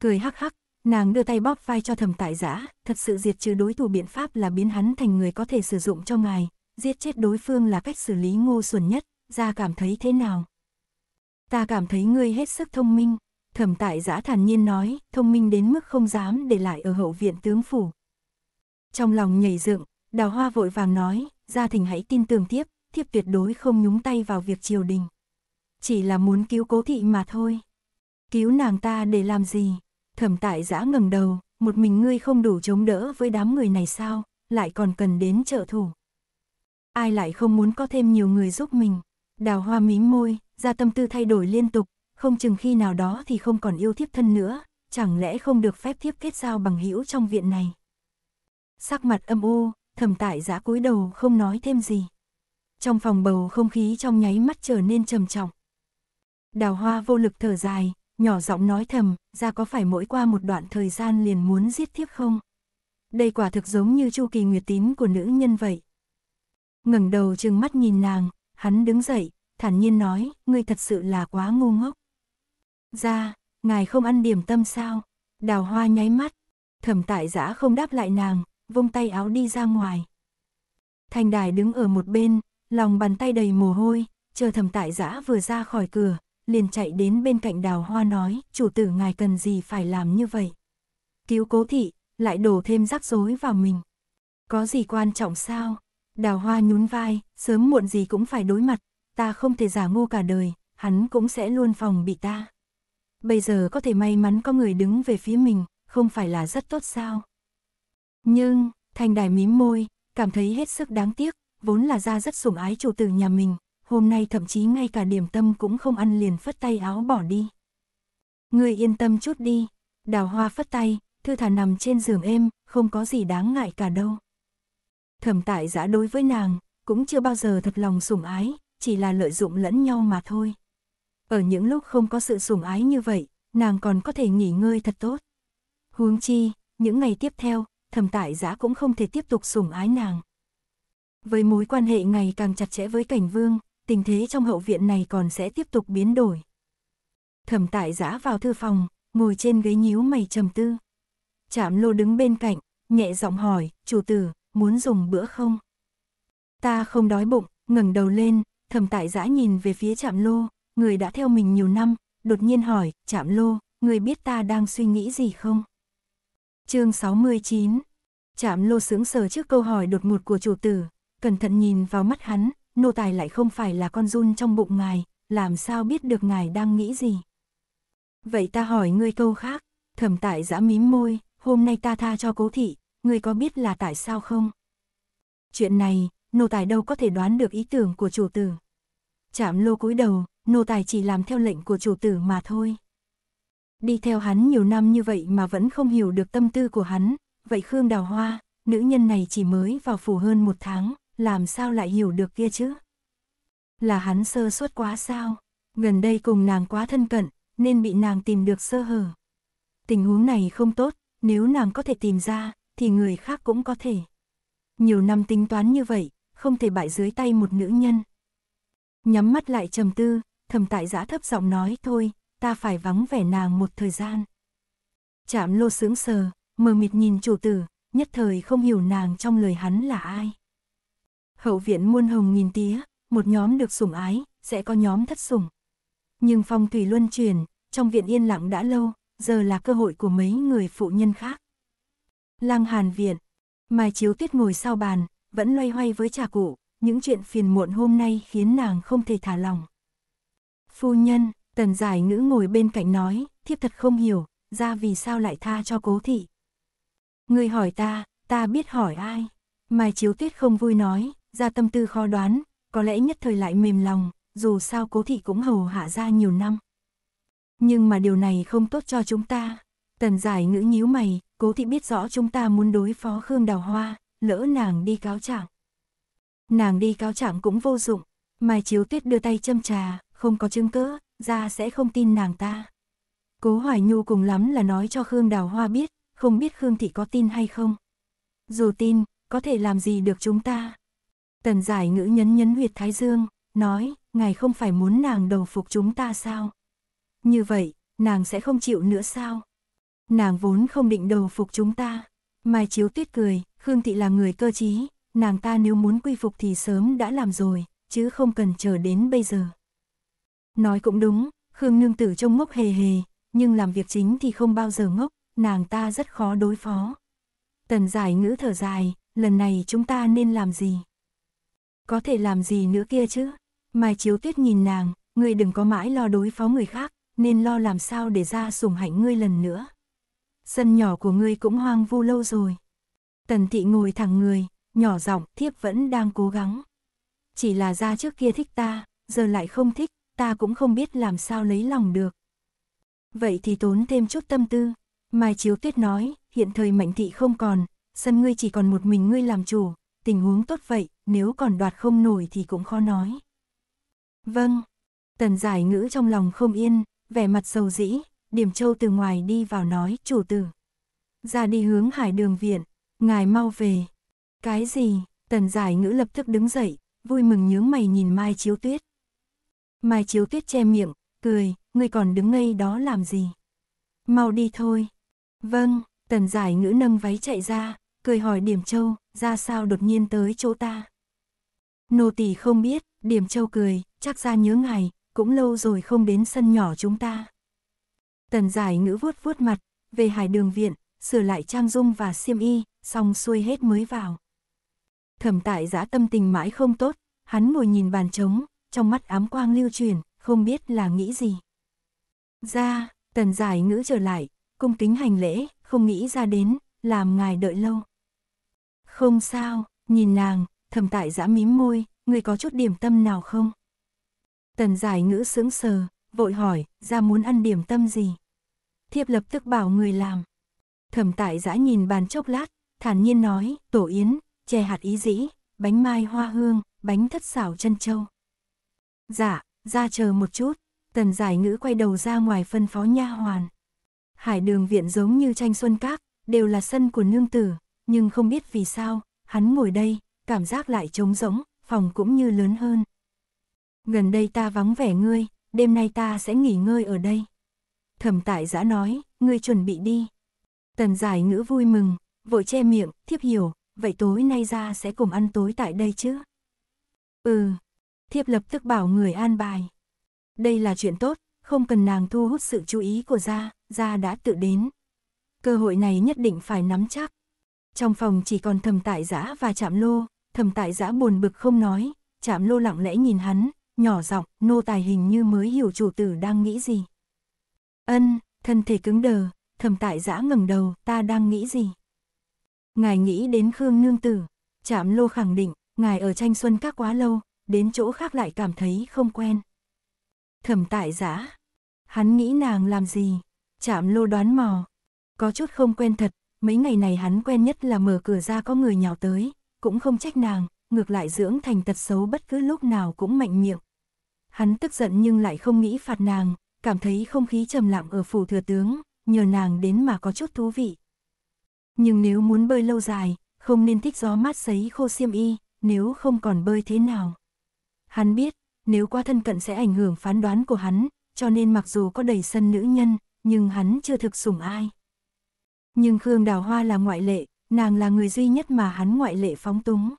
Cười hắc hắc, nàng đưa tay bóp vai cho thẩm tại giã, thật sự diệt trừ đối thủ biện pháp là biến hắn thành người có thể sử dụng cho ngài, giết chết đối phương là cách xử lý ngu xuẩn nhất, ra cảm thấy thế nào ta cảm thấy ngươi hết sức thông minh. Thẩm tại giã thản nhiên nói, thông minh đến mức không dám để lại ở hậu viện tướng phủ. Trong lòng nhảy dựng, đào hoa vội vàng nói, gia thỉnh hãy tin tưởng tiếp, thiếp tuyệt đối không nhúng tay vào việc triều đình. Chỉ là muốn cứu cố thị mà thôi. Cứu nàng ta để làm gì? Thẩm tại giã ngẩng đầu, một mình ngươi không đủ chống đỡ với đám người này sao, lại còn cần đến trợ thủ. Ai lại không muốn có thêm nhiều người giúp mình? Đào hoa mím môi, ra tâm tư thay đổi liên tục, không chừng khi nào đó thì không còn yêu thiếp thân nữa, chẳng lẽ không được phép thiếp kết giao bằng hữu trong viện này. Sắc mặt âm u, thầm tại giã cúi đầu không nói thêm gì. Trong phòng bầu không khí trong nháy mắt trở nên trầm trọng. Đào hoa vô lực thở dài, nhỏ giọng nói thầm, ra có phải mỗi qua một đoạn thời gian liền muốn giết thiếp không? Đây quả thực giống như chu kỳ nguyệt tím của nữ nhân vậy. ngẩng đầu chừng mắt nhìn nàng, hắn đứng dậy, thản nhiên nói, ngươi thật sự là quá ngu ngốc. Ra, dạ, ngài không ăn điểm tâm sao? Đào hoa nháy mắt, thẩm tại giã không đáp lại nàng, vung tay áo đi ra ngoài. Thành đài đứng ở một bên, lòng bàn tay đầy mồ hôi, chờ thẩm tại giã vừa ra khỏi cửa, liền chạy đến bên cạnh đào hoa nói, chủ tử ngài cần gì phải làm như vậy. Cứu cố thị, lại đổ thêm rắc rối vào mình. Có gì quan trọng sao? Đào hoa nhún vai, sớm muộn gì cũng phải đối mặt, ta không thể giả ngu cả đời, hắn cũng sẽ luôn phòng bị ta. Bây giờ có thể may mắn có người đứng về phía mình, không phải là rất tốt sao. Nhưng, Thanh Đài mím môi, cảm thấy hết sức đáng tiếc, vốn là ra rất sủng ái chủ tử nhà mình, hôm nay thậm chí ngay cả điểm tâm cũng không ăn liền phất tay áo bỏ đi. Người yên tâm chút đi, đào hoa phất tay, thư thả nằm trên giường êm, không có gì đáng ngại cả đâu. Thẩm tại giã đối với nàng, cũng chưa bao giờ thật lòng sủng ái, chỉ là lợi dụng lẫn nhau mà thôi. Ở những lúc không có sự sủng ái như vậy, nàng còn có thể nghỉ ngơi thật tốt. Huống chi, những ngày tiếp theo, thẩm tại giã cũng không thể tiếp tục sủng ái nàng. Với mối quan hệ ngày càng chặt chẽ với cảnh vương, tình thế trong hậu viện này còn sẽ tiếp tục biến đổi. Thẩm tại giã vào thư phòng, ngồi trên ghế nhíu mày trầm tư. Chạm lô đứng bên cạnh, nhẹ giọng hỏi, chủ tử, muốn dùng bữa không? Ta không đói bụng, ngẩng đầu lên, Thẩm tại giã nhìn về phía chạm lô, người đã theo mình nhiều năm, đột nhiên hỏi, chạm lô, người biết ta đang suy nghĩ gì không? chương 69 Chạm lô sướng sờ trước câu hỏi đột ngột của chủ tử, cẩn thận nhìn vào mắt hắn, nô tài lại không phải là con run trong bụng ngài, làm sao biết được ngài đang nghĩ gì? Vậy ta hỏi ngươi câu khác, thẩm tại giã mím môi, hôm nay ta tha cho cố thị, ngươi có biết là tại sao không? Chuyện này, nô tài đâu có thể đoán được ý tưởng của chủ tử. Chạm lô cúi đầu, nô tài chỉ làm theo lệnh của chủ tử mà thôi. Đi theo hắn nhiều năm như vậy mà vẫn không hiểu được tâm tư của hắn, vậy Khương Đào Hoa, nữ nhân này chỉ mới vào phủ hơn một tháng, làm sao lại hiểu được kia chứ? Là hắn sơ suất quá sao? Gần đây cùng nàng quá thân cận, nên bị nàng tìm được sơ hở. Tình huống này không tốt, nếu nàng có thể tìm ra, thì người khác cũng có thể. Nhiều năm tính toán như vậy, không thể bại dưới tay một nữ nhân. Nhắm mắt lại trầm tư, thầm tại giã thấp giọng nói thôi, ta phải vắng vẻ nàng một thời gian. Chạm lô sướng sờ, mờ mịt nhìn chủ tử, nhất thời không hiểu nàng trong lời hắn là ai. Hậu viện muôn hồng nhìn tía, một nhóm được sủng ái, sẽ có nhóm thất sủng. Nhưng phong thủy luân truyền, trong viện yên lặng đã lâu, giờ là cơ hội của mấy người phụ nhân khác. Lang Hàn Viện, Mai Chiếu Tuyết ngồi sau bàn, vẫn loay hoay với trà cụ, những chuyện phiền muộn hôm nay khiến nàng không thể thả lòng. Phu nhân, tần giải ngữ ngồi bên cạnh nói, thiếp thật không hiểu, ra vì sao lại tha cho cố thị. Người hỏi ta, ta biết hỏi ai. Mai chiếu tuyết không vui nói, ra tâm tư khó đoán, có lẽ nhất thời lại mềm lòng, dù sao cố thị cũng hầu hạ ra nhiều năm. Nhưng mà điều này không tốt cho chúng ta. Tần giải ngữ nhíu mày, cố thị biết rõ chúng ta muốn đối phó Khương Đào Hoa, lỡ nàng đi cáo trạng. Nàng đi cáo trạng cũng vô dụng, Mai Chiếu Tuyết đưa tay châm trà, không có chứng cớ, ra sẽ không tin nàng ta. Cố Hoài Nhu cùng lắm là nói cho Khương Đào Hoa biết, không biết Khương Thị có tin hay không. Dù tin, có thể làm gì được chúng ta. Tần giải ngữ nhấn nhấn huyệt Thái Dương, nói, ngài không phải muốn nàng đầu phục chúng ta sao? Như vậy, nàng sẽ không chịu nữa sao? Nàng vốn không định đầu phục chúng ta. Mai Chiếu Tuyết cười, Khương Thị là người cơ trí, nàng ta nếu muốn quy phục thì sớm đã làm rồi, chứ không cần chờ đến bây giờ. Nói cũng đúng, Khương Nương Tử trông ngốc hề hề, nhưng làm việc chính thì không bao giờ ngốc, nàng ta rất khó đối phó. Tần giải ngữ thở dài, lần này chúng ta nên làm gì? Có thể làm gì nữa kia chứ? Mai Chiếu Tuyết nhìn nàng, ngươi đừng có mãi lo đối phó người khác, nên lo làm sao để ra sủng hạnh ngươi lần nữa. Sân nhỏ của ngươi cũng hoang vu lâu rồi. Tần thị ngồi thẳng người, nhỏ giọng, thiếp vẫn đang cố gắng. Chỉ là ra trước kia thích ta, giờ lại không thích, ta cũng không biết làm sao lấy lòng được. Vậy thì tốn thêm chút tâm tư. Mai Chiếu Tuyết nói, hiện thời mạnh thị không còn, sân ngươi chỉ còn một mình ngươi làm chủ, tình huống tốt vậy, nếu còn đoạt không nổi thì cũng khó nói. Vâng, tần giải ngữ trong lòng không yên, vẻ mặt sầu dĩ, điểm châu từ ngoài đi vào nói, chủ tử. Ra đi hướng hải đường viện, Ngài mau về. Cái gì? Tần giải ngữ lập tức đứng dậy, vui mừng nhướng mày nhìn Mai Chiếu Tuyết. Mai Chiếu Tuyết che miệng, cười, ngươi còn đứng ngây đó làm gì? Mau đi thôi. Vâng, tần giải ngữ nâng váy chạy ra, cười hỏi Điểm Châu, ra sao đột nhiên tới chỗ ta? Nô tỳ không biết, Điểm Châu cười, chắc ra nhớ ngài, cũng lâu rồi không đến sân nhỏ chúng ta. Tần giải ngữ vuốt vuốt mặt, về hải đường viện, sửa lại trang dung và xiêm y, xong xuôi hết mới vào. Thẩm tại giã tâm tình mãi không tốt, hắn ngồi nhìn bàn trống, trong mắt ám quang lưu truyền, không biết là nghĩ gì. Ra, tần giải ngữ trở lại, cung kính hành lễ, không nghĩ ra đến, làm ngài đợi lâu. Không sao, nhìn nàng, thẩm tại giã mím môi, người có chút điểm tâm nào không? Tần giải ngữ sững sờ, vội hỏi, ra muốn ăn điểm tâm gì? Thiệp lập tức bảo người làm. Thẩm tại giã nhìn bàn chốc lát, thản nhiên nói, tổ yến, chè hạt ý dĩ, bánh mai hoa hương, bánh thất xảo chân châu. Dạ, ra chờ một chút, tần giải ngữ quay đầu ra ngoài phân phó nha hoàn. Hải đường viện giống như tranh xuân các, đều là sân của nương tử, nhưng không biết vì sao, hắn ngồi đây, cảm giác lại trống rỗng, phòng cũng như lớn hơn. Gần đây ta vắng vẻ ngươi, đêm nay ta sẽ nghỉ ngơi ở đây. Thẩm tại giã nói, ngươi chuẩn bị đi. Tần giải ngữ vui mừng, vội che miệng, thiếp hiểu, vậy tối nay ra sẽ cùng ăn tối tại đây chứ? Ừ, thiếp lập tức bảo người an bài. Đây là chuyện tốt, không cần nàng thu hút sự chú ý của gia, gia đã tự đến. Cơ hội này nhất định phải nắm chắc. Trong phòng chỉ còn thầm tại giã và chạm lô, thầm tại giã buồn bực không nói, chạm lô lặng lẽ nhìn hắn, nhỏ giọng nô tài hình như mới hiểu chủ tử đang nghĩ gì. Ân, thân thể cứng đờ, thầm tại giã ngẩng đầu, ta đang nghĩ gì? ngài nghĩ đến Khương Nương Tử. chạm Lô khẳng định, ngài ở tranh xuân các quá lâu, đến chỗ khác lại cảm thấy không quen. Thẩm tại giã. Hắn nghĩ nàng làm gì? chạm Lô đoán mò. Có chút không quen thật, mấy ngày này hắn quen nhất là mở cửa ra có người nhào tới, cũng không trách nàng, ngược lại dưỡng thành tật xấu bất cứ lúc nào cũng mạnh miệng. Hắn tức giận nhưng lại không nghĩ phạt nàng, cảm thấy không khí trầm lặng ở phủ thừa tướng, nhờ nàng đến mà có chút thú vị, nhưng nếu muốn bơi lâu dài, không nên thích gió mát sấy khô xiêm y, nếu không còn bơi thế nào. Hắn biết, nếu quá thân cận sẽ ảnh hưởng phán đoán của hắn, cho nên mặc dù có đầy sân nữ nhân, nhưng hắn chưa thực sủng ai. Nhưng Khương Đào Hoa là ngoại lệ, nàng là người duy nhất mà hắn ngoại lệ phóng túng.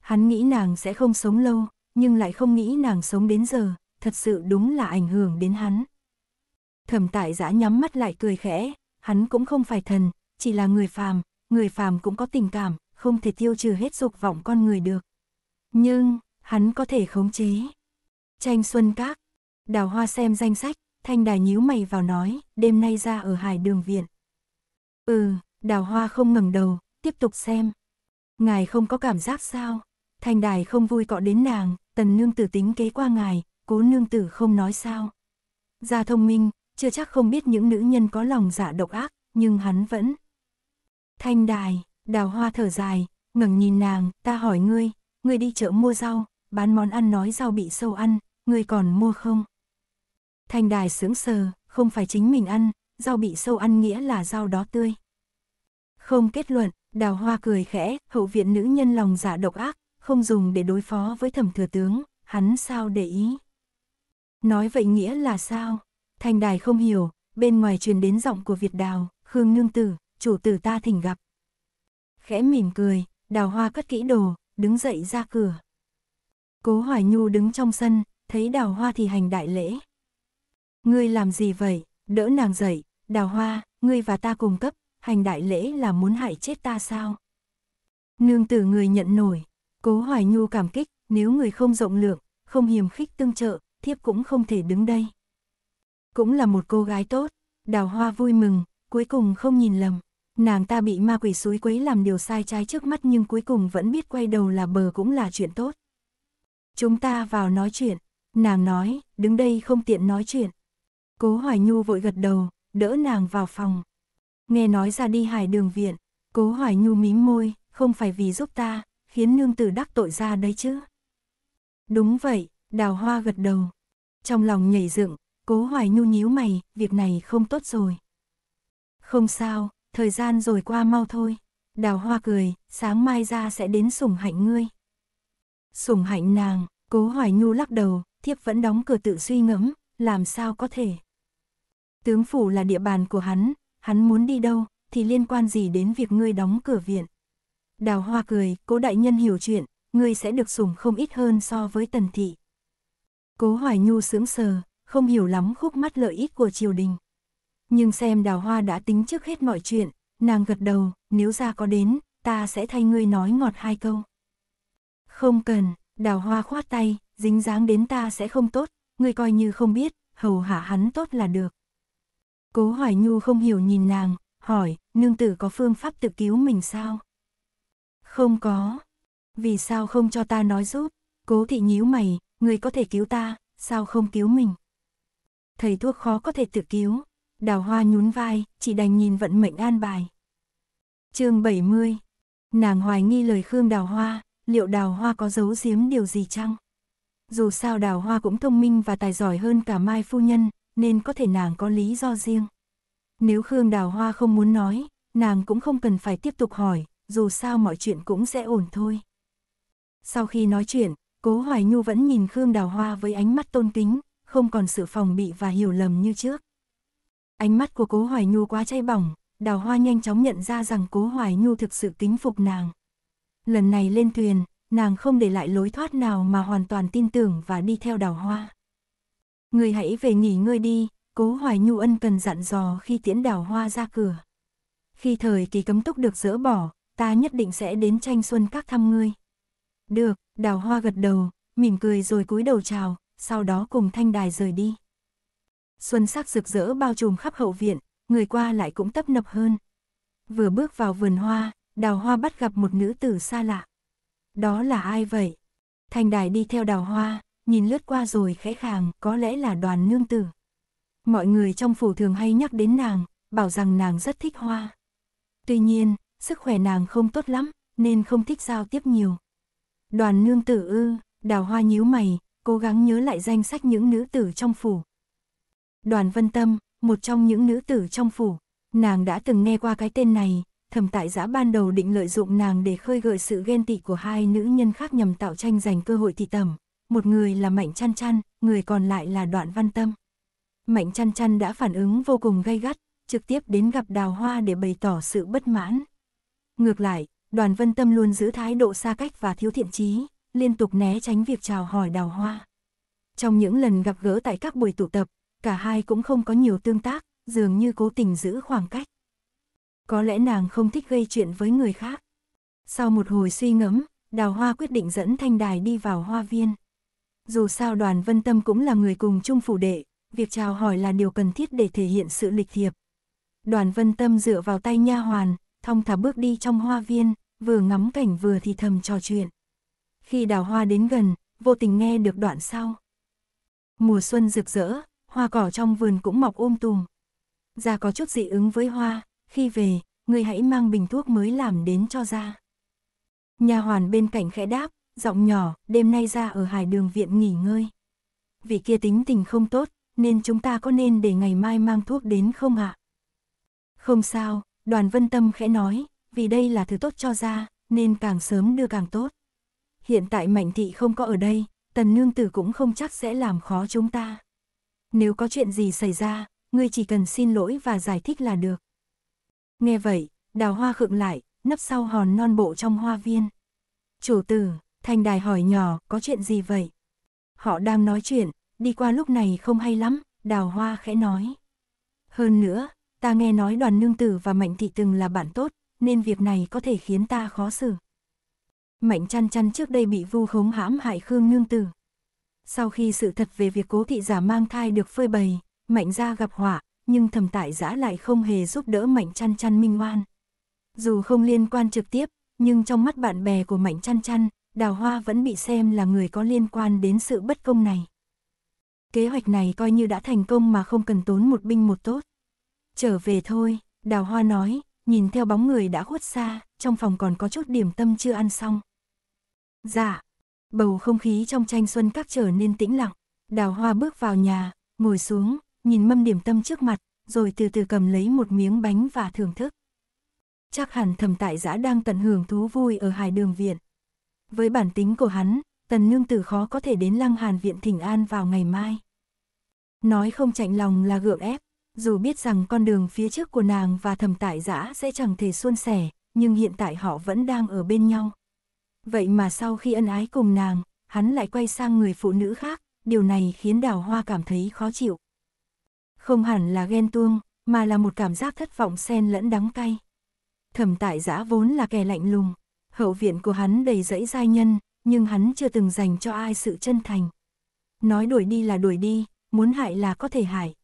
Hắn nghĩ nàng sẽ không sống lâu, nhưng lại không nghĩ nàng sống đến giờ, thật sự đúng là ảnh hưởng đến hắn. Thẩm tại giã nhắm mắt lại cười khẽ, hắn cũng không phải thần, chỉ là người phàm, người phàm cũng có tình cảm, không thể tiêu trừ hết dục vọng con người được. Nhưng, hắn có thể khống chế. Tranh Xuân Các, Đào Hoa xem danh sách, Thanh Đài nhíu mày vào nói, đêm nay ra ở Hải Đường Viện. Ừ, Đào Hoa không ngẩng đầu, tiếp tục xem. Ngài không có cảm giác sao? Thanh Đài không vui cọ đến nàng, tần nương tử tính kế qua ngài, cố nương tử không nói sao. Gia thông minh, chưa chắc không biết những nữ nhân có lòng dạ độc ác, nhưng hắn vẫn Thanh đài, đào hoa thở dài, ngẩng nhìn nàng, ta hỏi ngươi, ngươi đi chợ mua rau, bán món ăn nói rau bị sâu ăn, ngươi còn mua không? Thanh đài sướng sờ, không phải chính mình ăn, rau bị sâu ăn nghĩa là rau đó tươi. Không kết luận, đào hoa cười khẽ, hậu viện nữ nhân lòng giả dạ độc ác, không dùng để đối phó với thẩm thừa tướng, hắn sao để ý. Nói vậy nghĩa là sao? Thanh đài không hiểu, bên ngoài truyền đến giọng của Việt đào, Khương Nương Tử, chủ tử ta thỉnh gặp. Khẽ mỉm cười, đào hoa cất kỹ đồ, đứng dậy ra cửa. Cố Hoài Nhu đứng trong sân, thấy đào hoa thì hành đại lễ. Ngươi làm gì vậy, đỡ nàng dậy, đào hoa, ngươi và ta cùng cấp, hành đại lễ là muốn hại chết ta sao? Nương tử người nhận nổi, cố Hoài Nhu cảm kích, nếu người không rộng lượng, không hiềm khích tương trợ, thiếp cũng không thể đứng đây. Cũng là một cô gái tốt, đào hoa vui mừng, cuối cùng không nhìn lầm. Nàng ta bị ma quỷ suối quấy làm điều sai trái trước mắt nhưng cuối cùng vẫn biết quay đầu là bờ cũng là chuyện tốt. Chúng ta vào nói chuyện. Nàng nói, đứng đây không tiện nói chuyện. Cố Hoài Nhu vội gật đầu, đỡ nàng vào phòng. Nghe nói ra đi hải đường viện, Cố Hoài Nhu mím môi, không phải vì giúp ta, khiến nương tử đắc tội ra đấy chứ. Đúng vậy, đào hoa gật đầu. Trong lòng nhảy dựng, Cố Hoài Nhu nhíu mày, việc này không tốt rồi. Không sao, thời gian rồi qua mau thôi. Đào hoa cười, sáng mai ra sẽ đến sủng hạnh ngươi. Sủng hạnh nàng, cố hoài nhu lắc đầu, thiếp vẫn đóng cửa tự suy ngẫm, làm sao có thể. Tướng phủ là địa bàn của hắn, hắn muốn đi đâu, thì liên quan gì đến việc ngươi đóng cửa viện. Đào hoa cười, cố đại nhân hiểu chuyện, ngươi sẽ được sủng không ít hơn so với tần thị. Cố hoài nhu sướng sờ, không hiểu lắm khúc mắt lợi ích của triều đình nhưng xem đào hoa đã tính trước hết mọi chuyện, nàng gật đầu, nếu ra có đến, ta sẽ thay ngươi nói ngọt hai câu. Không cần, đào hoa khoát tay, dính dáng đến ta sẽ không tốt, ngươi coi như không biết, hầu hạ hắn tốt là được. Cố Hoài Nhu không hiểu nhìn nàng, hỏi, nương tử có phương pháp tự cứu mình sao? Không có. Vì sao không cho ta nói giúp? Cố thị nhíu mày, ngươi có thể cứu ta, sao không cứu mình? Thầy thuốc khó có thể tự cứu, đào hoa nhún vai, chỉ đành nhìn vận mệnh an bài. chương 70 Nàng hoài nghi lời Khương đào hoa, liệu đào hoa có giấu giếm điều gì chăng? Dù sao đào hoa cũng thông minh và tài giỏi hơn cả Mai Phu Nhân, nên có thể nàng có lý do riêng. Nếu Khương đào hoa không muốn nói, nàng cũng không cần phải tiếp tục hỏi, dù sao mọi chuyện cũng sẽ ổn thôi. Sau khi nói chuyện, Cố Hoài Nhu vẫn nhìn Khương Đào Hoa với ánh mắt tôn kính, không còn sự phòng bị và hiểu lầm như trước. Ánh mắt của cố Hoài Nhu quá cháy bỏng, đào hoa nhanh chóng nhận ra rằng cố Hoài Nhu thực sự kính phục nàng. Lần này lên thuyền, nàng không để lại lối thoát nào mà hoàn toàn tin tưởng và đi theo đào hoa. Người hãy về nghỉ ngơi đi, cố Hoài Nhu ân cần dặn dò khi tiễn đào hoa ra cửa. Khi thời kỳ cấm túc được dỡ bỏ, ta nhất định sẽ đến tranh xuân các thăm ngươi. Được, đào hoa gật đầu, mỉm cười rồi cúi đầu chào, sau đó cùng thanh đài rời đi xuân sắc rực rỡ bao trùm khắp hậu viện, người qua lại cũng tấp nập hơn. Vừa bước vào vườn hoa, đào hoa bắt gặp một nữ tử xa lạ. Đó là ai vậy? Thành đài đi theo đào hoa, nhìn lướt qua rồi khẽ khàng, có lẽ là đoàn nương tử. Mọi người trong phủ thường hay nhắc đến nàng, bảo rằng nàng rất thích hoa. Tuy nhiên, sức khỏe nàng không tốt lắm, nên không thích giao tiếp nhiều. Đoàn nương tử ư, đào hoa nhíu mày, cố gắng nhớ lại danh sách những nữ tử trong phủ, Đoàn Vân Tâm, một trong những nữ tử trong phủ, nàng đã từng nghe qua cái tên này, thầm tại giã ban đầu định lợi dụng nàng để khơi gợi sự ghen tị của hai nữ nhân khác nhằm tạo tranh giành cơ hội thị tẩm. Một người là Mạnh Chăn Chăn, người còn lại là Đoạn Văn Tâm. Mạnh Chăn Chăn đã phản ứng vô cùng gay gắt, trực tiếp đến gặp Đào Hoa để bày tỏ sự bất mãn. Ngược lại, Đoàn Vân Tâm luôn giữ thái độ xa cách và thiếu thiện trí, liên tục né tránh việc chào hỏi Đào Hoa. Trong những lần gặp gỡ tại các buổi tụ tập, cả hai cũng không có nhiều tương tác, dường như cố tình giữ khoảng cách. Có lẽ nàng không thích gây chuyện với người khác. Sau một hồi suy ngẫm, Đào Hoa quyết định dẫn Thanh Đài đi vào hoa viên. Dù sao đoàn Vân Tâm cũng là người cùng chung phủ đệ, việc chào hỏi là điều cần thiết để thể hiện sự lịch thiệp. Đoàn Vân Tâm dựa vào tay nha hoàn, thong thả bước đi trong hoa viên, vừa ngắm cảnh vừa thì thầm trò chuyện. Khi Đào Hoa đến gần, vô tình nghe được đoạn sau. Mùa xuân rực rỡ, hoa cỏ trong vườn cũng mọc ôm um tùm. Gia có chút dị ứng với hoa, khi về, người hãy mang bình thuốc mới làm đến cho Gia. Nhà hoàn bên cạnh khẽ đáp, giọng nhỏ, đêm nay Gia ở hải đường viện nghỉ ngơi. Vì kia tính tình không tốt, nên chúng ta có nên để ngày mai mang thuốc đến không ạ? Không sao, đoàn vân tâm khẽ nói, vì đây là thứ tốt cho Gia, nên càng sớm đưa càng tốt. Hiện tại Mạnh Thị không có ở đây, Tần Nương Tử cũng không chắc sẽ làm khó chúng ta. Nếu có chuyện gì xảy ra, ngươi chỉ cần xin lỗi và giải thích là được. Nghe vậy, đào hoa khựng lại, nấp sau hòn non bộ trong hoa viên. Chủ tử, thành đài hỏi nhỏ, có chuyện gì vậy? Họ đang nói chuyện, đi qua lúc này không hay lắm, đào hoa khẽ nói. Hơn nữa, ta nghe nói đoàn nương tử và mạnh thị từng là bạn tốt, nên việc này có thể khiến ta khó xử. Mạnh chăn chăn trước đây bị vu khống hãm hại Khương nương tử. Sau khi sự thật về việc cố thị giả mang thai được phơi bày, mạnh gia gặp họa, nhưng thẩm tại giã lại không hề giúp đỡ mạnh chăn chăn minh oan. Dù không liên quan trực tiếp, nhưng trong mắt bạn bè của mạnh chăn chăn, đào hoa vẫn bị xem là người có liên quan đến sự bất công này. Kế hoạch này coi như đã thành công mà không cần tốn một binh một tốt. Trở về thôi, đào hoa nói, nhìn theo bóng người đã khuất xa, trong phòng còn có chút điểm tâm chưa ăn xong. Dạ, bầu không khí trong tranh xuân các trở nên tĩnh lặng. Đào hoa bước vào nhà, ngồi xuống, nhìn mâm điểm tâm trước mặt, rồi từ từ cầm lấy một miếng bánh và thưởng thức. Chắc hẳn thầm tại giã đang tận hưởng thú vui ở hải đường viện. Với bản tính của hắn, tần nương tử khó có thể đến lăng hàn viện thỉnh an vào ngày mai. Nói không chạnh lòng là gượng ép, dù biết rằng con đường phía trước của nàng và thầm tại giã sẽ chẳng thể suôn sẻ, nhưng hiện tại họ vẫn đang ở bên nhau vậy mà sau khi ân ái cùng nàng, hắn lại quay sang người phụ nữ khác, điều này khiến đào hoa cảm thấy khó chịu. Không hẳn là ghen tuông, mà là một cảm giác thất vọng xen lẫn đắng cay. Thẩm tại giã vốn là kẻ lạnh lùng, hậu viện của hắn đầy rẫy giai nhân, nhưng hắn chưa từng dành cho ai sự chân thành. Nói đuổi đi là đuổi đi, muốn hại là có thể hại.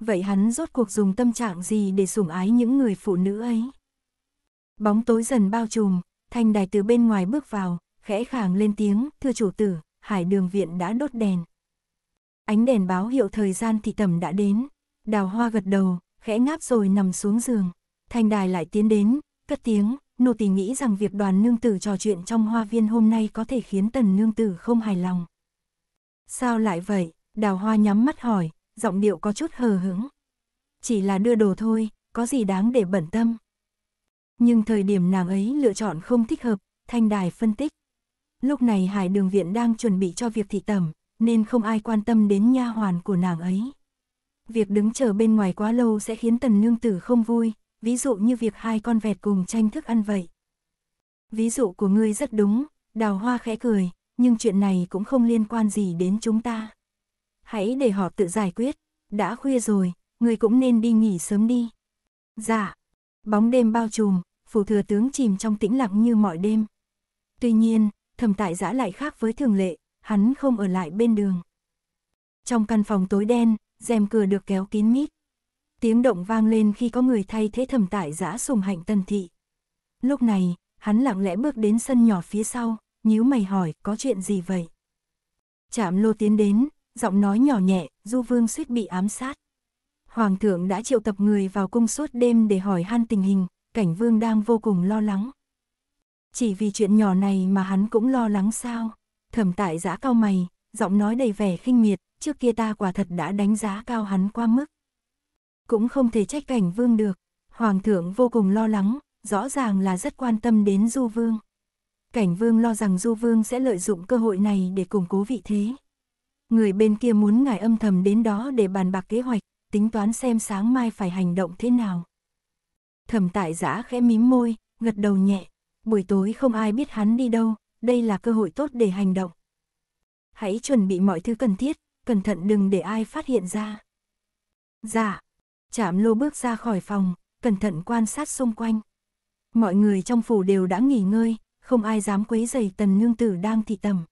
Vậy hắn rốt cuộc dùng tâm trạng gì để sủng ái những người phụ nữ ấy? Bóng tối dần bao trùm, Thanh đài từ bên ngoài bước vào, khẽ khàng lên tiếng, thưa chủ tử, hải đường viện đã đốt đèn. Ánh đèn báo hiệu thời gian thị tẩm đã đến, đào hoa gật đầu, khẽ ngáp rồi nằm xuống giường. Thanh đài lại tiến đến, cất tiếng, nô tỳ nghĩ rằng việc đoàn nương tử trò chuyện trong hoa viên hôm nay có thể khiến tần nương tử không hài lòng. Sao lại vậy? Đào hoa nhắm mắt hỏi, giọng điệu có chút hờ hững. Chỉ là đưa đồ thôi, có gì đáng để bẩn tâm. Nhưng thời điểm nàng ấy lựa chọn không thích hợp, Thanh Đài phân tích. Lúc này Hải Đường Viện đang chuẩn bị cho việc thị tẩm, nên không ai quan tâm đến nha hoàn của nàng ấy. Việc đứng chờ bên ngoài quá lâu sẽ khiến tần nương tử không vui, ví dụ như việc hai con vẹt cùng tranh thức ăn vậy. Ví dụ của ngươi rất đúng, đào hoa khẽ cười, nhưng chuyện này cũng không liên quan gì đến chúng ta. Hãy để họ tự giải quyết, đã khuya rồi, ngươi cũng nên đi nghỉ sớm đi. Dạ. Bóng đêm bao trùm, phủ thừa tướng chìm trong tĩnh lặng như mọi đêm. Tuy nhiên, thẩm tại giã lại khác với thường lệ, hắn không ở lại bên đường. Trong căn phòng tối đen, rèm cửa được kéo kín mít. Tiếng động vang lên khi có người thay thế thẩm tại giã sùng hạnh tân thị. Lúc này, hắn lặng lẽ bước đến sân nhỏ phía sau, nhíu mày hỏi có chuyện gì vậy? Chạm lô tiến đến, giọng nói nhỏ nhẹ, du vương suýt bị ám sát. Hoàng thượng đã triệu tập người vào cung suốt đêm để hỏi han tình hình, cảnh vương đang vô cùng lo lắng. Chỉ vì chuyện nhỏ này mà hắn cũng lo lắng sao? Thẩm tại giã cao mày, giọng nói đầy vẻ khinh miệt, trước kia ta quả thật đã đánh giá cao hắn qua mức. Cũng không thể trách cảnh vương được, hoàng thượng vô cùng lo lắng, rõ ràng là rất quan tâm đến du vương. Cảnh vương lo rằng du vương sẽ lợi dụng cơ hội này để củng cố vị thế. Người bên kia muốn ngài âm thầm đến đó để bàn bạc kế hoạch, tính toán xem sáng mai phải hành động thế nào. Thẩm tại giã khẽ mím môi, gật đầu nhẹ, buổi tối không ai biết hắn đi đâu, đây là cơ hội tốt để hành động. Hãy chuẩn bị mọi thứ cần thiết, cẩn thận đừng để ai phát hiện ra. Dạ, chạm lô bước ra khỏi phòng, cẩn thận quan sát xung quanh. Mọi người trong phủ đều đã nghỉ ngơi, không ai dám quấy rầy tần nương tử đang thị tầm.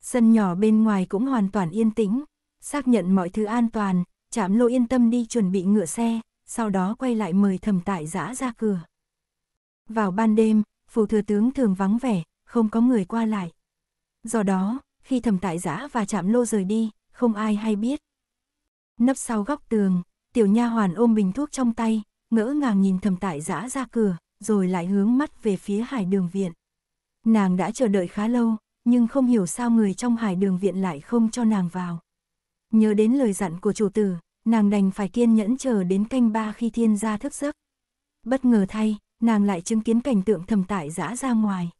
Sân nhỏ bên ngoài cũng hoàn toàn yên tĩnh, xác nhận mọi thứ an toàn, Trạm Lô yên tâm đi chuẩn bị ngựa xe, sau đó quay lại mời thẩm tại giã ra cửa. Vào ban đêm, phủ thừa tướng thường vắng vẻ, không có người qua lại. Do đó, khi thẩm tại giã và trạm lô rời đi, không ai hay biết. Nấp sau góc tường, tiểu nha hoàn ôm bình thuốc trong tay, ngỡ ngàng nhìn thẩm tại giã ra cửa, rồi lại hướng mắt về phía hải đường viện. Nàng đã chờ đợi khá lâu, nhưng không hiểu sao người trong hải đường viện lại không cho nàng vào. Nhớ đến lời dặn của chủ tử, nàng đành phải kiên nhẫn chờ đến canh ba khi thiên gia thức giấc. Bất ngờ thay, nàng lại chứng kiến cảnh tượng thầm tại dã ra ngoài.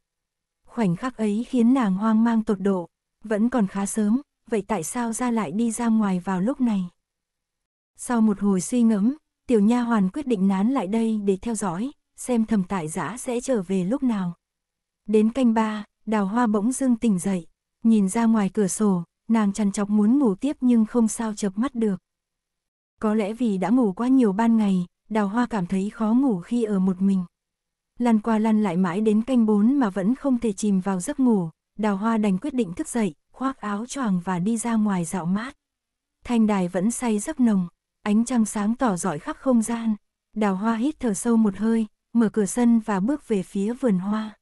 Khoảnh khắc ấy khiến nàng hoang mang tột độ, vẫn còn khá sớm, vậy tại sao ra lại đi ra ngoài vào lúc này? Sau một hồi suy ngẫm, tiểu nha hoàn quyết định nán lại đây để theo dõi, xem thầm tại dã sẽ trở về lúc nào. Đến canh ba, đào hoa bỗng dưng tỉnh dậy, nhìn ra ngoài cửa sổ, nàng chăn chọc muốn ngủ tiếp nhưng không sao chập mắt được. Có lẽ vì đã ngủ quá nhiều ban ngày, đào hoa cảm thấy khó ngủ khi ở một mình. Lăn qua lăn lại mãi đến canh bốn mà vẫn không thể chìm vào giấc ngủ, đào hoa đành quyết định thức dậy, khoác áo choàng và đi ra ngoài dạo mát. Thanh đài vẫn say giấc nồng, ánh trăng sáng tỏ rọi khắp không gian. Đào hoa hít thở sâu một hơi, mở cửa sân và bước về phía vườn hoa.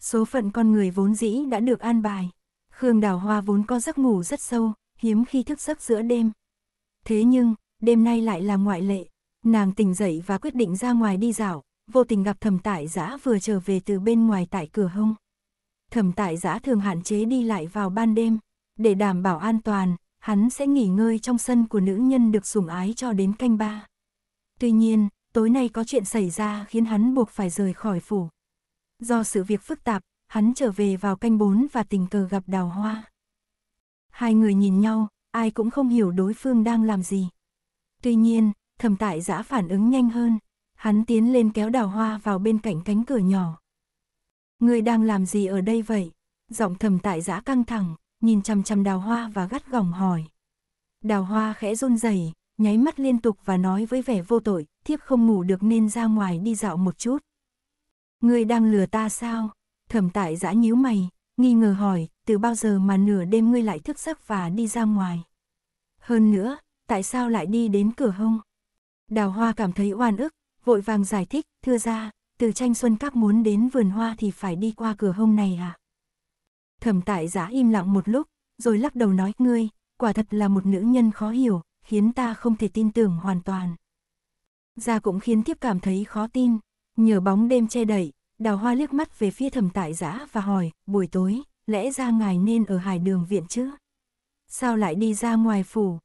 Số phận con người vốn dĩ đã được an bài. Khương Đào Hoa vốn có giấc ngủ rất sâu, hiếm khi thức giấc giữa đêm. Thế nhưng, đêm nay lại là ngoại lệ. Nàng tỉnh dậy và quyết định ra ngoài đi dạo, vô tình gặp thẩm Tải giã vừa trở về từ bên ngoài tại cửa hông. Thẩm Tải giã thường hạn chế đi lại vào ban đêm, để đảm bảo an toàn, hắn sẽ nghỉ ngơi trong sân của nữ nhân được sủng ái cho đến canh ba. Tuy nhiên, tối nay có chuyện xảy ra khiến hắn buộc phải rời khỏi phủ. Do sự việc phức tạp, hắn trở về vào canh bốn và tình cờ gặp đào hoa. Hai người nhìn nhau, ai cũng không hiểu đối phương đang làm gì. Tuy nhiên, thẩm tại giã phản ứng nhanh hơn, hắn tiến lên kéo đào hoa vào bên cạnh cánh cửa nhỏ. Người đang làm gì ở đây vậy? Giọng thẩm tại giã căng thẳng, nhìn chằm chằm đào hoa và gắt gỏng hỏi. Đào hoa khẽ run rẩy, nháy mắt liên tục và nói với vẻ vô tội, thiếp không ngủ được nên ra ngoài đi dạo một chút. Người đang lừa ta sao? Thẩm tại giã nhíu mày, nghi ngờ hỏi, từ bao giờ mà nửa đêm ngươi lại thức giấc và đi ra ngoài. Hơn nữa, tại sao lại đi đến cửa hông? Đào hoa cảm thấy oan ức, vội vàng giải thích, thưa ra, từ tranh xuân các muốn đến vườn hoa thì phải đi qua cửa hông này à? Thẩm tại giã im lặng một lúc, rồi lắc đầu nói ngươi, quả thật là một nữ nhân khó hiểu, khiến ta không thể tin tưởng hoàn toàn. Gia cũng khiến thiếp cảm thấy khó tin, nhờ bóng đêm che đậy, Đào hoa liếc mắt về phía thẩm tại giã và hỏi, buổi tối, lẽ ra ngài nên ở hải đường viện chứ? Sao lại đi ra ngoài phủ?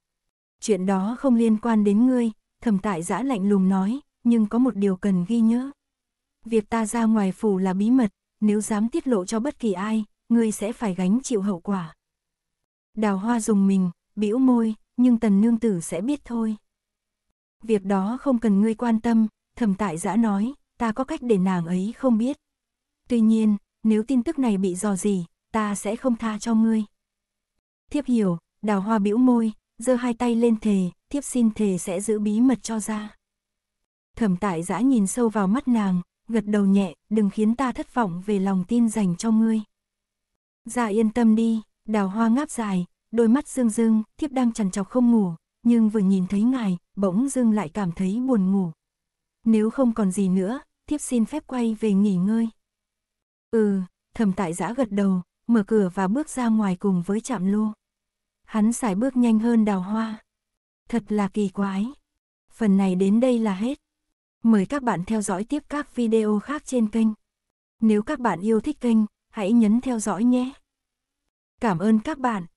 Chuyện đó không liên quan đến ngươi, thẩm tại giã lạnh lùng nói, nhưng có một điều cần ghi nhớ. Việc ta ra ngoài phủ là bí mật, nếu dám tiết lộ cho bất kỳ ai, ngươi sẽ phải gánh chịu hậu quả. Đào hoa dùng mình, bĩu môi, nhưng tần nương tử sẽ biết thôi. Việc đó không cần ngươi quan tâm, thẩm tại giã nói, ta có cách để nàng ấy không biết. Tuy nhiên, nếu tin tức này bị dò gì, ta sẽ không tha cho ngươi. Thiếp hiểu, đào hoa bĩu môi, giơ hai tay lên thề, thiếp xin thề sẽ giữ bí mật cho ra. Thẩm tại giã nhìn sâu vào mắt nàng, gật đầu nhẹ, đừng khiến ta thất vọng về lòng tin dành cho ngươi. Dạ yên tâm đi, đào hoa ngáp dài, đôi mắt dương dương, thiếp đang chằn chọc không ngủ, nhưng vừa nhìn thấy ngài, bỗng dương lại cảm thấy buồn ngủ. Nếu không còn gì nữa, thiếp xin phép quay về nghỉ ngơi. Ừ, thẩm tại giã gật đầu, mở cửa và bước ra ngoài cùng với chạm lô. Hắn xài bước nhanh hơn đào hoa. Thật là kỳ quái. Phần này đến đây là hết. Mời các bạn theo dõi tiếp các video khác trên kênh. Nếu các bạn yêu thích kênh, hãy nhấn theo dõi nhé. Cảm ơn các bạn.